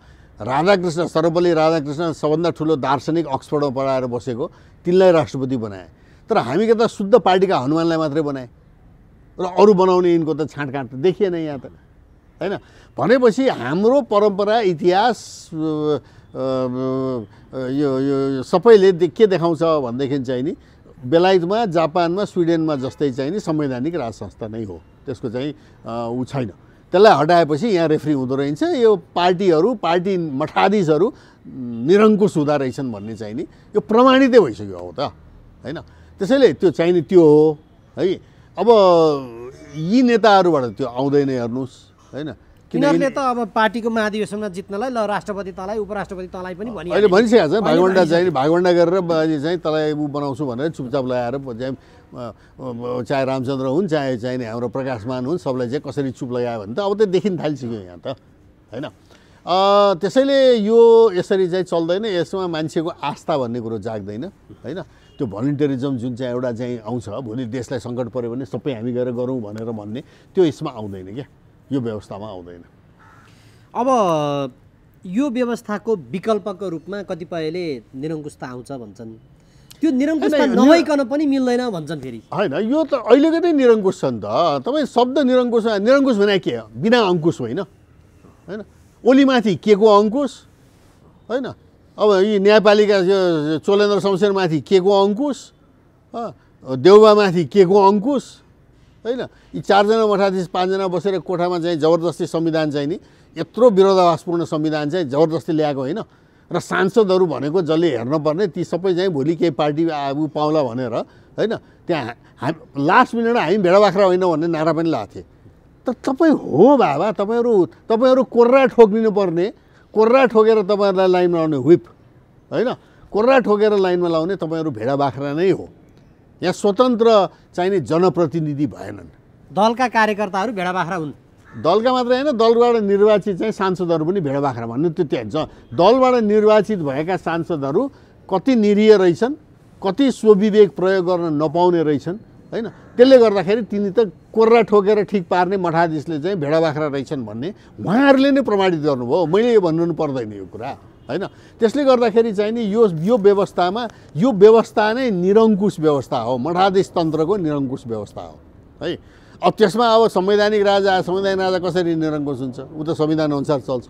राधाकृष्ण सर्वपल्ली राधाकृष्ण सबभन्दा ठुलो दार्शनिक अक्सफोर्डमा पढाएर बसेको तिनलाई राष्ट्रपति बनाए तर हामी कता शुद्ध पार्टीका हनुमानलाई मात्रै बनाए र अरू बनाउने यिनको त छाँटकाँट त देखिएन यहाँ त होइन भनेपछि हाम्रो परम्परा इतिहास यो यो सबैले के देखाउँछ भनेदेखि चाहिँ नि बेलायतमा जापानमा स्विडेनमा जस्तै चाहिँ नि संवैधानिक राज संस्था नै हो त्यसको चाहिँ ऊ छैन त्यसलाई हटाएपछि यहाँ रेफ्री हुँदो रहेछ यो पार्टीहरू पार्टी मठाधीशहरू निरङ्कुश हुँदा रहेछन् भन्ने चाहिँ नि यो प्रमाणितै भइसक्यो हो त होइन त्यसैले त्यो चाहिने त्यो हो है अब यी नेताहरूबाट त्यो आउँदैन हेर्नुहोस् होइन किनभने त अब पार्टीको महाधिवेशनमा जित्नलाई ल राष्ट्रपति तलाई उपराष्ट्रपति तलाई पनि भनि अहिले भनिसकेको छ भागवन्डा चाहिँ भागवन्डा गरेर चाहिँ तलाई ऊ बनाउँछु भनेर चुपचाप लगाएर चाहे रामचन्द्र हुन् चाहे चाहिने हाम्रो प्रकाशमान हुन् सबलाई चाहिँ कसरी चुप लगायो भने त अब त देखिन थालिसक्यो यहाँ त होइन त्यसैले यो यसरी चाहिँ चल्दैन यसमा मान्छेको आस्था भन्ने कुरो जाग्दैन होइन त्यो भलिन्टरिजम जुन चाहिँ एउटा चाहिँ आउँछ भोलि देशलाई सङ्कट पऱ्यो भने सबै हामी गएर गरौँ भनेर भन्ने त्यो यसमा आउँदैन क्या यो व्यवस्थामा आउँदैन अब यो व्यवस्थाको विकल्पको रूपमा कतिपयले निरङ्कुशता आउँछ भन्छन् त्यो निरङ्कुशमा नभइकन पनि मिल्दैन भन्छन् फेरि होइन यो त अहिलेको नै निरङ्कुश छ नि त तपाईँ शब्द निरङ्कुश निरङ्कुश भने के बिना अङ्कुश होइन होइन ओलीमाथि के को अङ्कुश होइन अब यी न्यायपालिका चोलेन्द्र शमशेरमाथि के को अङ्कुश देउबामाथि के को अङ्कुश होइन यी चारजना मठाधीश पाँचजना बसेर कोठामा चाहिँ जबरजस्ती संविधान चाहिँ नि यत्रो विरोधावासपूर्ण संविधान चाहिँ जबरजस्ती ल्याएको होइन र सांसदहरू भनेको जसले हेर्नुपर्ने ती सबै चाहिँ भोलि केही पार्टी आउ पाउला भनेर होइन त्यहाँ हामी लास्ट मिनटमा हामी भेडाबाख्रा होइन भन्ने नारा पनि लगाएको थिएँ तर तपाईँ हो बाबा तपाईँहरू तपाईँहरू कोर्रा ठोकिनु पर्ने कोर्रा ठोकेर तपाईँहरूलाई लाइनमा आउने ह्विप होइन कोर्रा ठोकेर लाइनमा लाउने तपाईँहरू भेडा बाख्रा नै हो यहाँ स्वतन्त्र चाहिने जनप्रतिनिधि भएनन् दलका कार्यकर्ताहरू भेडा बाख्रा हुन् दलका मात्रै होइन दलबाट निर्वाचित चाहिँ सांसदहरू पनि भेड बाख्रा भन्नु त्यो त्यहाँ छ दलबाट निर्वाचित भएका सांसदहरू कति निरीह रहेछन् कति स्वविवेक प्रयोग गर्न नपाउने रहेछन् होइन त्यसले गर्दाखेरि तिनी त कोर्रा ठोकेर ठिक पार्ने मठाधीशले चाहिँ भेडा बाख्रा रहेछन् भन्ने उहाँहरूले नै प्रमाणित गर्नुभयो मैले यो भन्नु पर्दैन यो कुरा होइन त्यसले गर्दाखेरि चाहिँ नि यो यो व्यवस्थामा यो व्यवस्था नै निरङ्कुश व्यवस्था हो मठाधीश तन्त्रको निरङ्कुश व्यवस्था हो है अब त्यसमा अब संवैधानिक राजा संवैधानिक राजा कसरी निरङ्कुश हुन्छ ऊ त संविधान अनुसार चल्छ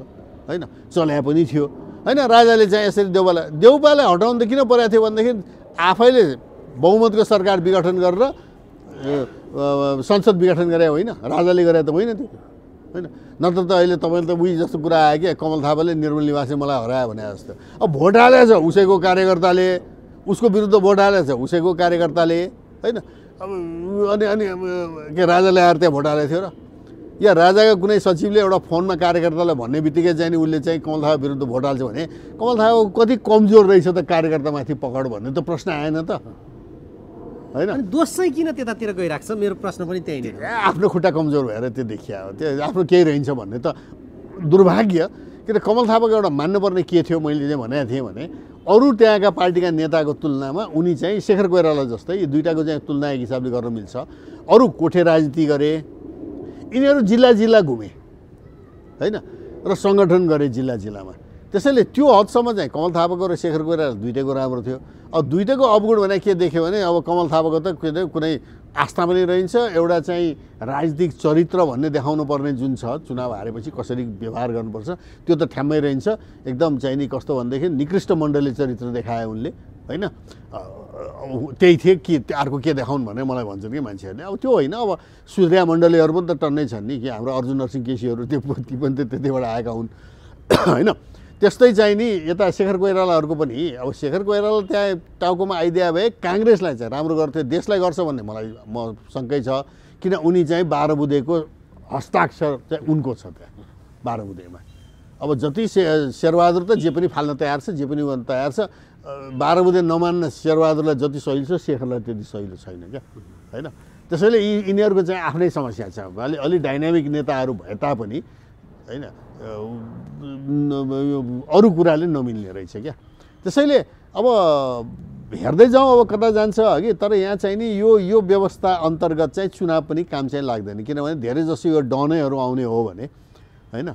होइन चल्या पनि थियो होइन राजाले चाहिँ यसरी देउबालाई देउबालाई हटाउनु त किन परेको थियो भनेदेखि आफैले बहुमतको सरकार विघटन गरेर संसद विघटन गरे होइन राजाले गरे त होइन त्यो होइन नत्र त अहिले तपाईँले त उही जस्तो कुरा आयो क्या कमल थापाले निर्मल निवासी मलाई हरायो भने जस्तो अब भोट हालेछ उसैको कार्यकर्ताले उसको विरुद्ध भोट हालेछ उसैको कार्यकर्ताले होइन अब अनि अनि के राजाले आएर त्यहाँ भोट हालेको थियो र या राजाको कुनै सचिवले एउटा फोनमा कार्यकर्तालाई भन्ने बित्तिकै चाहिँ उसले चाहिँ कमल थापा विरुद्ध भोट हाल्छ भने कमल थापा कति कमजोर रहेछ त कार्यकर्तामाथि पकड भन्ने त प्रश्न आएन त होइन दोष चाहिँ किन त्यतातिर गइरहेको छ मेरो प्रश्न पनि त्यहीँनिर आफ्नो खुट्टा कमजोर भएर त्यो देखिया त्यो आफ्नो केही रहन्छ भन्ने त दुर्भाग्य कि त कमल थापाको एउटा मान्नुपर्ने के थियो मैले चाहिँ भनेको थिएँ भने अरू त्यहाँका पार्टीका नेताको तुलनामा उनी चाहिँ शेखर कोइराला जस्तै यो दुइटाको चाहिँ तुलना एक हिसाबले गर्न मिल्छ अरू कोठे राजनीति गरे यिनीहरू जिल्ला जिल्ला घुमे होइन र सङ्गठन गरे जिल्ला जिल्लामा त्यसैले त्यो हदसम्म चाहिँ कमल थापाको र शेखर कोइराला दुइटैको राम्रो थियो अब दुइटैको अवगुण भने के देख्यो भने अब कमल थापाको त कुनै आस्था पनि रहन्छ एउटा चाहिँ राजनीतिक चरित्र भन्ने देखाउनु पर्ने जुन छ चुनाव हारेपछि कसरी व्यवहार गर्नुपर्छ त्यो त ठ्याम्मै रहन्छ एकदम चाहिँ नि कस्तो भनेदेखि निकृष्ट मण्डली चरित्र देखाए उनले होइन त्यही थिए कि अर्को के देखाउनु भनेर मलाई भन्छन् कि मान्छेहरूले अब त्यो होइन अब सूर्या मण्डलीहरू पनि त टन्नै छन् नि कि हाम्रो अर्जुन नरसिंह केसीहरू त्यो ती पनि त त्यतिबाट आएका हुन् (coughs) होइन त्यस्तै चाहिँ नि यता शेखर कोइरालाहरूको पनि अब शेखर कोइराला त्यहाँ टाउकोमा आइदिया भए काङ्ग्रेसलाई चाहिँ राम्रो गर्थ्यो देशलाई गर्छ भन्ने मलाई म शङ्कै छ किन उनी चाहिँ बाह्र बुधेको हस्ताक्षर चाहिँ उनको छ त्यहाँ बाह्र बुधेमा अब जति से शेरबहादुर त जे पनि फाल्न तयार छ जे पनि गर्न तयार छ बाह्र बुधे नमान्न शेरबहादुरलाई जति सहिलो छ शेखरलाई त्यति सहिलो छैन क्या होइन त्यसैले यी यिनीहरूको चाहिँ आफ्नै समस्या छ अलि अलि डाइनामिक नेताहरू भए तापनि होइन अरू कुराले नमिल्ने रहेछ क्या त्यसैले अब हेर्दै जाउँ अब कता जान्छ अघि तर यहाँ चाहिँ नि यो यो व्यवस्था अन्तर्गत चाहिँ चुनाव पनि काम चाहिँ लाग्दैन किनभने धेरै जसो यो डनैहरू आउने हो भने होइन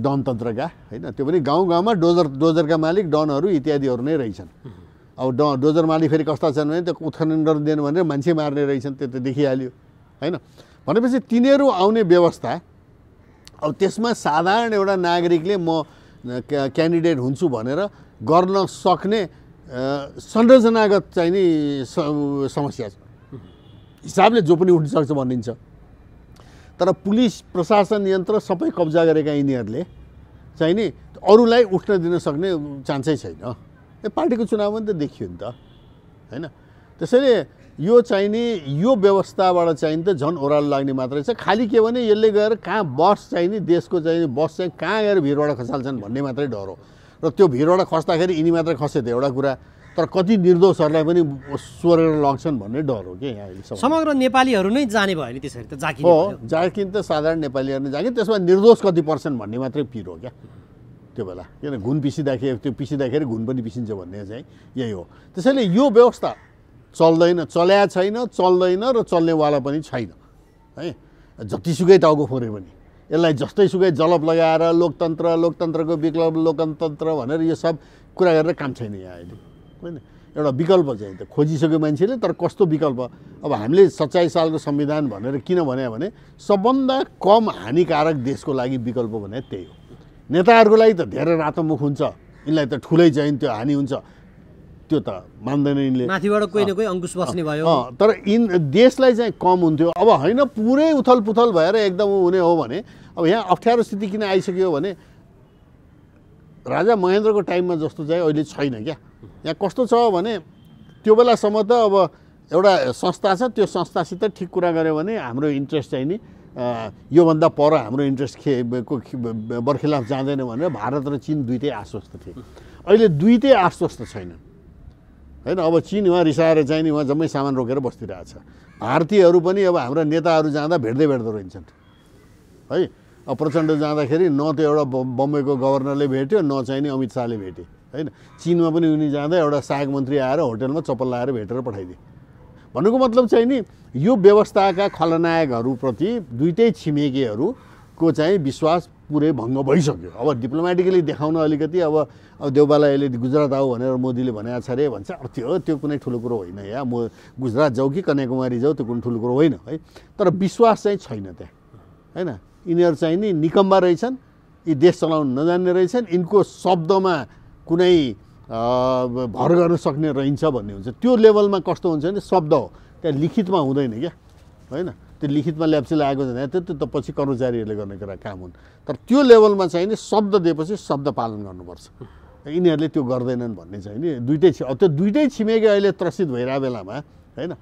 डनतन्त्रका होइन त्यो पनि गाउँ गाउँमा डोजर डोजरका मालिक डनहरू इत्यादिहरू नै रहेछन् अब ड डोजर मालिक फेरि कस्ता छन् भने त्यो उत्खनन दिएन भनेर मान्छे मार्ने रहेछन् त्यो त देखिहाल्यो होइन भनेपछि तिनीहरू आउने व्यवस्था अब त्यसमा साधारण एउटा नागरिकले म क्यान्डिडेट हुन्छु भनेर गर्न सक्ने संरचनागत चाहिँ नि समस्या छ हिसाबले जो पनि उठ्न सक्छ भनिन्छ तर पुलिस प्रशासन यन्त्र सबै कब्जा गरेका यिनीहरूले चाहिँ नि अरूलाई उठ्न दिन सक्ने चान्सै छैन ए पार्टीको चुनावमा त देखियो नि त होइन त्यसैले यो चाहिँ नि यो व्यवस्थाबाट चाहिँ त झन् ओह्रालो लाग्ने मात्रै छ खालि के भने यसले गएर कहाँ बस चाहिँ नि देशको चाहिँ बस चाहिँ कहाँ गएर भिडबाट खसाल्छन् भन्ने मात्रै डर हो र त्यो भिडबाट खस्दाखेरि यिनी मात्रै खसे त एउटा कुरा तर कति निर्दोषहरूलाई पनि स्वरेर लग्छन् भन्ने डर हो कि यहाँ समग्र नेपालीहरू नै जाने भयो नि त्यसरी त जाकिन हो जाकिन त साधारण नेपालीहरू नै जाकिन त्यसमा निर्दोष कति पर्छन् भन्ने मात्रै पिर हो क्या त्यो बेला किन घुन पिसिँदाखेरि त्यो पिसिँदाखेरि घुन पनि पिसिन्छ भन्ने चाहिँ यही हो त्यसैले यो व्यवस्था चल्दैन चल्या छैन चल्दैन र चल्नेवाला पनि छैन है जतिसुकै टाउको फोरे पनि यसलाई जस्तै सुकै जलप लगाएर लोकतन्त्र लोकतन्त्रको विकल्प लोकतन्त्र भनेर यो सब कुरा गरेर काम छैन यहाँ अहिले होइन एउटा विकल्प चाहिँ त खोजिसक्यो मान्छेले तर कस्तो विकल्प अब हामीले सत्ताइस सालको संविधान भनेर किन भन्यो भने सबभन्दा कम हानिकारक देशको लागि विकल्प भने त्यही हो नेताहरूको लागि त धेरै रातो मुख हुन्छ यिनलाई त ठुलै चाहिँ त्यो हानि हुन्छ त्यो त मान्दैन यिनले माथिबाट कोही न कोही अङ्कुश बस्ने भयो तर इन देशलाई चाहिँ कम हुन्थ्यो अब होइन पुरै उथल पुथल भएर एकदम हुने हो भने अब यहाँ अप्ठ्यारो स्थिति किन आइसक्यो भने राजा महेन्द्रको टाइममा जस्तो चाहिँ अहिले छैन क्या यहाँ कस्तो छ भने त्यो बेलासम्म त अब एउटा संस्था छ त्यो संस्थासित ठिक कुरा गऱ्यो भने हाम्रो इन्ट्रेस्ट चाहिँ नि योभन्दा पर हाम्रो इन्ट्रेस्ट खे को बर्खिलाफ जाँदैन भनेर भारत र चिन दुइटै आश्वस्त थिए अहिले दुइटै आश्वस्त छैनन् होइन अब चिन उहाँ रिसाएर चाहिँ नि उहाँ जम्मै सामान रोकेर बस्दिरहेछ भारतीयहरू पनि अब हाम्रा नेताहरू जाँदा भेट्दै भेट्दो रहन्छन् है अब प्रचण्ड जाँदाखेरि न त एउटा बम्बईको गभर्नरले भेट्यो न चाहिँ नि अमित शाहले भेटे होइन चिनमा पनि उनी जाँदा एउटा साग मन्त्री आएर होटेलमा चप्पल लगाएर भेटेर पठाइदिए भन्नुको मतलब चाहिँ नि यो व्यवस्थाका खलनायकहरूप्रति दुइटै छिमेकीहरूको चाहिँ विश्वास पुरै भङ्ग भइसक्यो अब डिप्लोमेटिकली देखाउन अलिकति अब अब देउबालाई अहिले गुजरात आऊ भनेर मोदीले भनेको छ अरे भन्छ अब त्यो त्यो कुनै ठुलो कुरो होइन या म गुजरात जाउँ कि कन्याकुमारी जाउँ त्यो कुनै ठुलो कुरो होइन है तर विश्वास चाहिँ छैन त्यहाँ होइन यिनीहरू चाहिँ नि निकम्बा रहेछन् यी देश चलाउन नजान्ने रहेछन् यिनको शब्दमा कुनै भर गर्न सक्ने रहन्छ भन्ने हुन्छ त्यो लेभलमा कस्तो हुन्छ भने शब्द हो त्यहाँ लिखितमा हुँदैन क्या होइन त्यो लिखितमा ल्याप्सी लागेको त्यो त्यो त पछि कर्मचारीहरूले गर्ने कुरा काम हुन् तर त्यो लेभलमा चाहिँ नि शब्द दिएपछि शब्द पालन गर्नुपर्छ यिनीहरूले त्यो गर्दैनन् भन्ने चाहिँ नि दुइटै छि त्यो दुइटै छिमेकी अहिले त्रसित भइरहेको बेलामा होइन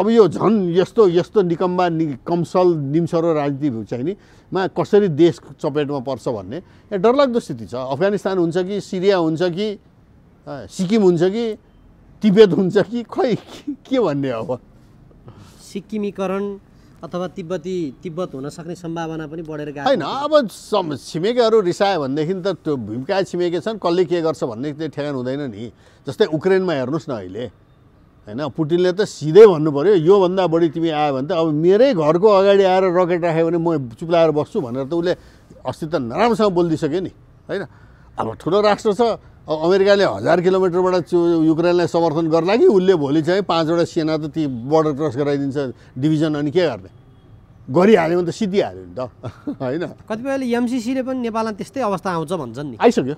अब यो झन् यस्तो यस्तो निकम्बा नि कमसल निम्सरो राजनीति चाहिँ नि मा कसरी देश चपेटमा पर्छ भन्ने यहाँ डरलाग्दो स्थिति छ अफगानिस्तान हुन्छ कि सिरिया हुन्छ कि सिक्किम हुन्छ कि तिब्बत हुन्छ कि खै के भन्ने अब सिक्किमीकरण अथवा तिब्बती तिब्बत हुन सक्ने सम्भावना पनि बढेर गएको होइन अब छिमेकीहरू रिसायो भनेदेखि त त्यो भूमिका छिमेकी छन् कसले के गर्छ भन्ने त्यो ठेगान हुँदैन नि जस्तै युक्रेनमा हेर्नुहोस् न अहिले होइन पुटिनले त सिधै भन्नु पऱ्यो योभन्दा बढी तिमी आयो भने त अब मेरै घरको अगाडि आएर रकेट राख्यो भने म चुप्लाएर बस्छु भनेर त उसले अस्ति त नराम्रोसँग बोलिदिइसक्यो नि होइन अब ठुलो राष्ट्र छ अमेरिकाले हजार किलोमिटरबाट युक्रेनलाई समर्थन गर्ला कि उसले भोलि चाहिँ पाँचवटा सेना त ती बोर्डर क्रस गराइदिन्छ डिभिजन अनि के गर्ने गरिहाल्यो भने त सिद्धिहाल्यो नि त (laughs) होइन कतिपयले एमसिसीले पनि नेपालमा त्यस्तै अवस्था आउँछ भन्छन् नि आइसक्यो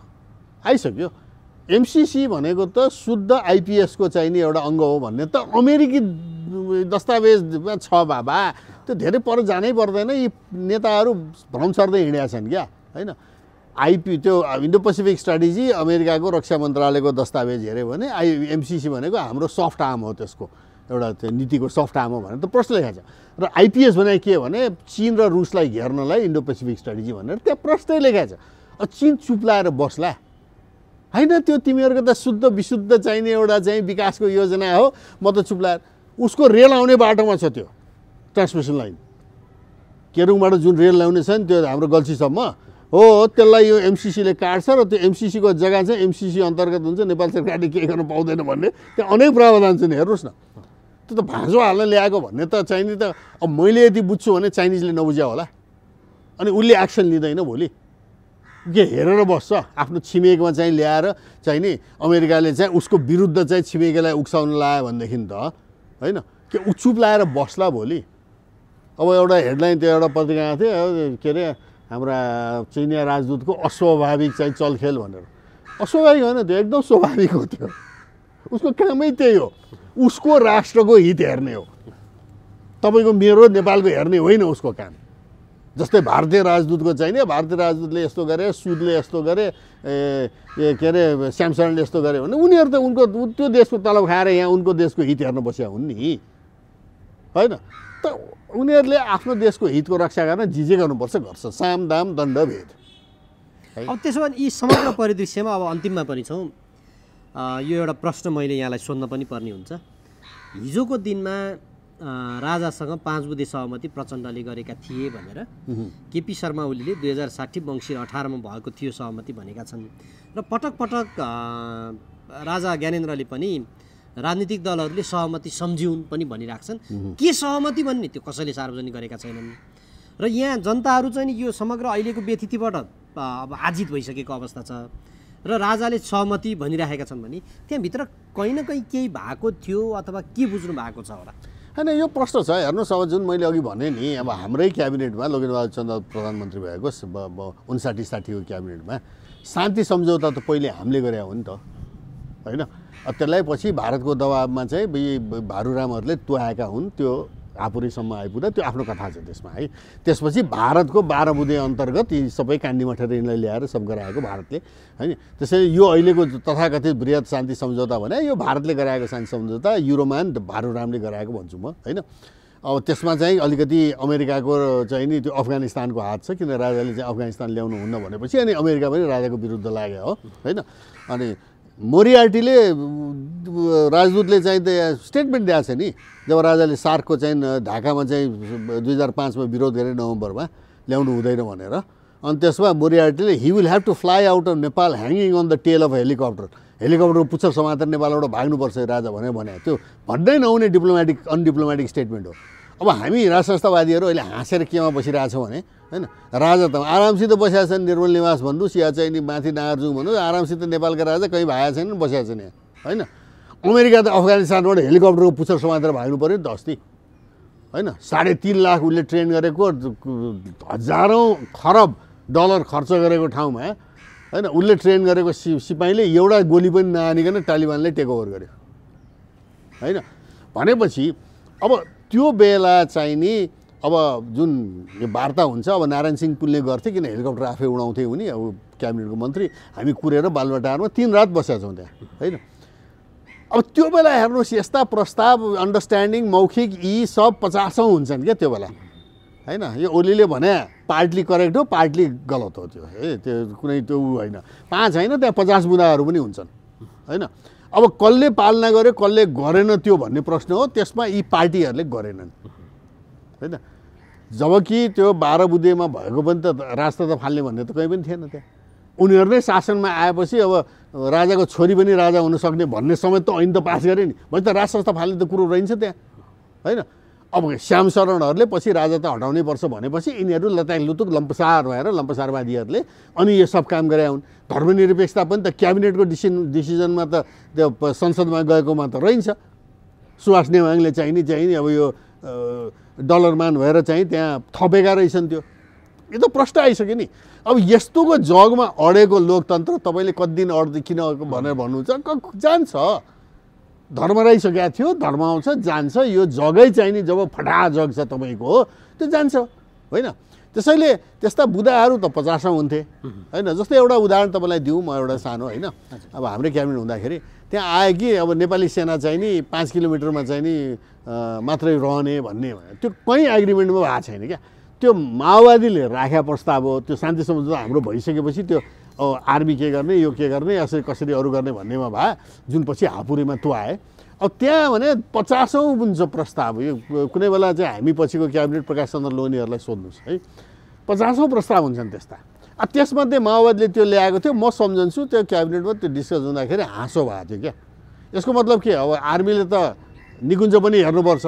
आइसक्यो एमसिसी भनेको त शुद्ध आइपिएसको नि एउटा अङ्ग हो भन्ने त अमेरिकी दस्तावेजमा छ बाबा त्यो धेरै पर जानै पर्दैन यी नेताहरू भ्रम सर्दै हिँडेका छन् क्या होइन आइपी त्यो इन्डो पेसिफिक स्ट्राटेजी अमेरिकाको रक्षा मन्त्रालयको दस्तावेज हेऱ्यो भने आइ एमसिसी भनेको हाम्रो सफ्ट आर्म हो त्यसको एउटा त्यो नीतिको सफ्ट आर्म हो भनेर त प्रश्न लेखाएको छ र आइपिएस भने के भने चिन र रुसलाई घेर्नलाई इन्डो पेसिफिक स्ट्राटेजी भनेर त्यहाँ प्रश्नै लेखाएको छ चिन चुप्लाएर बस्ला होइन त्यो तिमीहरूको त शुद्ध विशुद्ध चाहिने एउटा चाहिँ विकासको योजना हो म त चुप्लाएर उसको रेल आउने बाटोमा छ त्यो ट्रान्समिसन लाइन केरुङबाट जुन रेल ल्याउने छ नि त्यो हाम्रो गल्छीसम्म हो त्यसलाई यो एमसिसीले काट्छ र त्यो एमसिसीको जग्गा चाहिँ एमसिसी अन्तर्गत हुन्छ नेपाल सरकारले केही गर्नु पाउँदैन भन्ने त्यहाँ अनेक प्रावधान छन् हेर्नुहोस् न त्यो त भाँचो हाल्न ल्याएको भन्ने त चाइनिज त अब मैले यदि बुझ्छु भने चाइनिजले नबुझ्या होला अनि उसले एक्सन लिँदैन भोलि के हेरेर बस्छ आफ्नो छिमेकमा चाहिँ ल्याएर चाहिँ नि अमेरिकाले चाहिँ उसको विरुद्ध चाहिँ छिमेकीलाई उक्साउन लायो भनेदेखि त होइन के उचुप लाएर बस्ला भोलि अब एउटा हेडलाइन त्यो एउटा पत्रिका थियो के अरे हाम्रा चिनिया राजदूतको अस्वाभाविक चाहिँ चलखेल भनेर अस्वाभाविक होइन त्यो एकदम स्वाभाविक हो त्यो उसको कामै त्यही हो उसको राष्ट्रको हित हेर्ने हो तपाईँको मेरो नेपालको हेर्ने होइन उसको काम जस्तै भारतीय राजदूतको चाहिँ नि भारतीय राजदूतले यस्तो गरे सुदले यस्तो गरे ए के अरे स्यामसङले यस्तो गरे भने उनीहरू त उनको त्यो देशको तलब खाएर यहाँ उनको देशको हित हेर्न बस्या हुन् नि होइन त उनीहरूले आफ्नो देशको हितको रक्षा गर्न जे जे गर्नुपर्छ गर्छ साम दाम दण्डभेद अब त्यसो भने यी समग्र परिदृश्यमा अब अन्तिममा पनि छौँ यो एउटा प्रश्न मैले यहाँलाई सोध्न पनि पर्ने हुन्छ हिजोको दिनमा राजासँग पाँच बुधे सहमति प्रचण्डले गरेका थिए भनेर केपी शर्मा ओलीले दुई हजार साठी मङ्सिर अठारमा भएको थियो सहमति भनेका छन् र पटक पटक राजा ज्ञानेन्द्रले पनि राजनीतिक दलहरूले सहमति सम्झिउन् पनि छन् के सहमति भन्ने त्यो कसैले सार्वजनिक गरेका छैनन् र यहाँ जनताहरू चाहिँ यो समग्र अहिलेको व्यतिथिबाट अब आजित भइसकेको अवस्था छ र राजाले सहमति भनिराखेका छन् भने त्यहाँभित्र कहीँ न कहीँ केही भएको थियो अथवा के बुझ्नु भएको छ होला होइन यो प्रश्न छ हेर्नुहोस् अब जुन मैले अघि भने नि अब हाम्रै क्याबिनेटमा लोकेन्द्रबहादुर चन्द प्रधानमन्त्री भएको उन्साठी साठीको क्याबिनेटमा शान्ति सम्झौता त पहिले हामीले गरे हो नि त होइन त्यसलाई पछि भारतको दबाबमा चाहिँ भारुरामहरूले तुहाएका हुन् त्यो आपुरीसम्म आइपुग्दा त्यो आफ्नो कथा छ त्यसमा है त्यसपछि भारतको बाह्र बुधे अन्तर्गत यी सबै काण्डी यिनलाई ल्याएर सब गराएको भारतले होइन त्यसैले यो अहिलेको तथाकथित वृहत शान्ति सम्झौता भने यो भारतले गराएको शान्ति सम्झौता युरोमान भारुरामले गराएको भन्छु म होइन अब त्यसमा चाहिँ अलिकति अमेरिकाको चाहिँ नि त्यो अफगानिस्तानको हात छ किन राजाले चाहिँ अफगानिस्तान ल्याउनु हुन्न भनेपछि अनि अमेरिका पनि राजाको विरुद्ध लाग्यो हो होइन अनि मोरियार्टीले राजदूतले चाहिँ त्यहाँ स्टेटमेन्ट दिएको छ नि जब राजाले सार्कको चाहिँ ढाकामा चाहिँ दुई हजार पाँचमा विरोध गरे नोभेम्बरमा ल्याउनु हुँदैन भनेर अनि त्यसमा मोरियार्टीले he will have to fly out of Nepal hanging on the tail of helicopter हेलिकप्टरको पुच्छर समातेर नेपालबाट भाग्नुपर्छ राजा भनेर भने त्यो भन्दै नहुने डिप्लोमेटिक अनडिप्लोमेटिक स्टेटमेन्ट हो अब हामी राजसंस्थावादीहरू अहिले हाँसेर केमा बसिरहेछौँ भने होइन राजा त आरामसित बसेका छन् निर्मल निवास भन्नु नि माथि नागार्जुङ भन्नु आरामसित नेपालका राजा कहीँ भएका छैनन् बसेका छन् यहाँ होइन अमेरिका त अफगानिस्तानबाट हेलिकप्टरको पुच्छर समातेर भाग्नु पऱ्यो नि त अस्ति होइन साढे तिन लाख उसले ट्रेन गरेको हजारौँ खरब डलर खर्च गरेको ठाउँमा होइन उसले ट्रेन गरेको सि सिपाहीले एउटा गोली पनि टालिबानले तालिबानले टेकओभर गर्यो होइन भनेपछि अब त्यो बेला चाहिँ नि अब जुन यो वार्ता हुन्छ अब नारायण सिंह पुलले गर्थे किन हेलिकप्टर आफै उडाउँथे उनी अब क्याबिनेटको मन्त्री हामी कुरेर बालुवाटारमा तिन रात बसेका छौँ त्यहाँ होइन अब त्यो बेला हेर्नुहोस् यस्ता प्रस्ताव अन्डरस्ट्यान्डिङ मौखिक यी सब पचासौँ हुन्छन् क्या त्यो बेला होइन यो ओलीले भने पार्टली करेक्ट हो पार्टली गलत हो त्यो है त्यो कुनै त्यो होइन पाँच होइन त्यहाँ पचास बुदाहरू पनि हुन्छन् होइन अब कसले पालना गर्यो कसले गरेन त्यो भन्ने प्रश्न हो त्यसमा यी पार्टीहरूले गरेनन् होइन जबकि त्यो बाह्र बुधेमा भएको पनि त रास्ता त फाल्ने भन्ने त कहीँ पनि थिएन त्यहाँ उनीहरू नै शासनमा आएपछि अब राजाको छोरी पनि राजा हुन सक्ने भन्ने समय त ऐन त पास गरे नि भने त राज संस्था फाल्ने त कुरो रहन्छ त्यहाँ होइन अब श्याम शरणहरूले पछि राजा त हटाउनै पर्छ भनेपछि यिनीहरू लताङ लुतुक लम्पसार भएर लम्पसारवादीहरूले अनि यो सब काम गरे हुन् धर्मनिरपेक्षता पनि त क्याबिनेटको डिसिजन डिसिजनमा त त्यो संसदमा गएकोमा त रहन्छ सुभाष नेवाङले चाहिने चाहिने अब यो डलरमान भएर चाहिँ त्यहाँ थपेका रहेछन् त्यो यो त प्रश्न आइसक्यो नि अब यस्तोको जगमा अडेको लोकतन्त्र तपाईँले कति दिन अड्दै किन भनेर भन्नुहुन्छ जान्छ धर्म रहिसकेको थियो धर्म आउँछ जान्छ यो जगै चाहिँ नि जब फटा जग छ तपाईँको त्यो जान्छ होइन त्यसैले त्यस्ता बुदाहरू त पचासौँ हुन्थे होइन जस्तै एउटा उदाहरण तपाईँलाई दिउँ म एउटा सानो होइन अब हाम्रै क्याबिनेट हुँदाखेरि त्यहाँ आयो कि अब नेपाली सेना चाहिँ नि पाँच किलोमिटरमा चाहिँ नि मात्रै रहने भन्ने त्यो कहीँ एग्रिमेन्टमा भएको छैन क्या त्यो माओवादीले राख्या प्रस्ताव हो त्यो शान्ति सम्झौता हाम्रो भइसकेपछि त्यो आर्मी के गर्ने यो के गर्ने यसरी कसरी अरू गर्ने भन्नेमा भए जुन पछि हापुरीमा त्यो आए अब त्यहाँ भने पचासौँ हुन्छ प्रस्ताव यो कुनै बेला चाहिँ हामी पछिको क्याबिनेट प्रकाश चन्द्र लोनीहरूलाई सोध्नुहोस् है पचासौँ प्रस्ताव हुन्छन् त्यस्ता अब त्यसमध्ये माओवादीले त्यो ल्याएको थियो म सम्झन्छु त्यो क्याबिनेटमा त्यो डिस्कस हुँदाखेरि हाँसो भएको थियो क्या यसको मतलब के अब आर्मीले त निकुञ्ज पनि हेर्नुपर्छ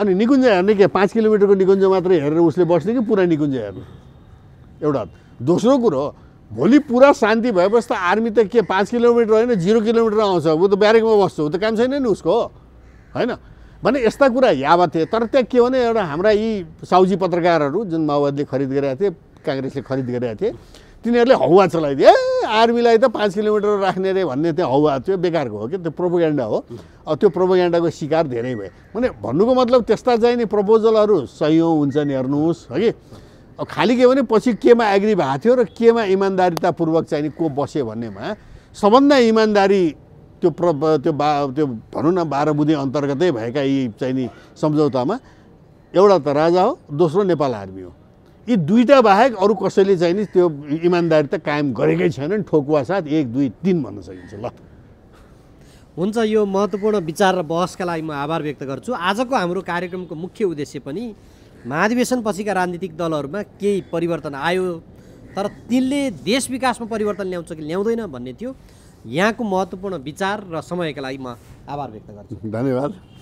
अनि निकुञ्ज हेर्ने के पाँच किलोमिटरको निकुञ्ज मात्रै हेरेर उसले बस्ने कि पुरा निकुञ्ज हेर्नु एउटा दोस्रो कुरो भोलि पुरा शान्ति भएपछि त आर्मी त के पाँच किलोमिटर होइन जिरो किलोमिटर आउँछ ऊ त ब्यारेकमा बस्छ ऊ त काम छैन नि उसको होइन भने यस्ता कुरा यावत थिए तर त्यहाँ के भने एउटा हाम्रा यी साउजी पत्रकारहरू जुन माओवादीले खरिद गरेका थिए काङ्ग्रेसले खरिद गरेका थिए तिनीहरूले हौवा चलाइदिए ए आर्मीलाई त पाँच किलोमिटर राख्ने अरे भन्ने त्यो हौवा त्यो बेकारको हो कि त्यो प्रोपोगेन्डा हो अब त्यो प्रोपोगेन्डाको शिकार धेरै भए भने भन्नुको मतलब त्यस्ता चाहिँ नि प्रपोजलहरू सही नि हेर्नुहोस् है कि खाली के भने पछि केमा एग्री भएको थियो र केमा इमान्दारितापूर्वक चाहिँ को बस्यो भन्नेमा सबभन्दा इमान्दारी त्यो प्र त्यो बा त्यो भनौँ न बाह्र बुधी अन्तर्गतै भएका यी चाहिँ नि सम्झौतामा एउटा त राजा हो दोस्रो नेपाल आर्मी हो यी दुईवटा बाहेक अरू कसैले चाहिँ नि त्यो इमान्दारी त कायम गरेकै छैनन् ठोकुवा साथ एक दुई तिन भन्न सकिन्छ ल हुन्छ यो महत्त्वपूर्ण विचार र बहसका लागि म आभार व्यक्त गर्छु आजको हाम्रो कार्यक्रमको मुख्य उद्देश्य पनि महाधिवेशनपछिका राजनीतिक दलहरूमा केही परिवर्तन आयो तर तिनले देश विकासमा परिवर्तन ल्याउँछ कि ल्याउँदैन भन्ने थियो यहाँको महत्त्वपूर्ण विचार र समयका लागि म आभार व्यक्त गर्छु धन्यवाद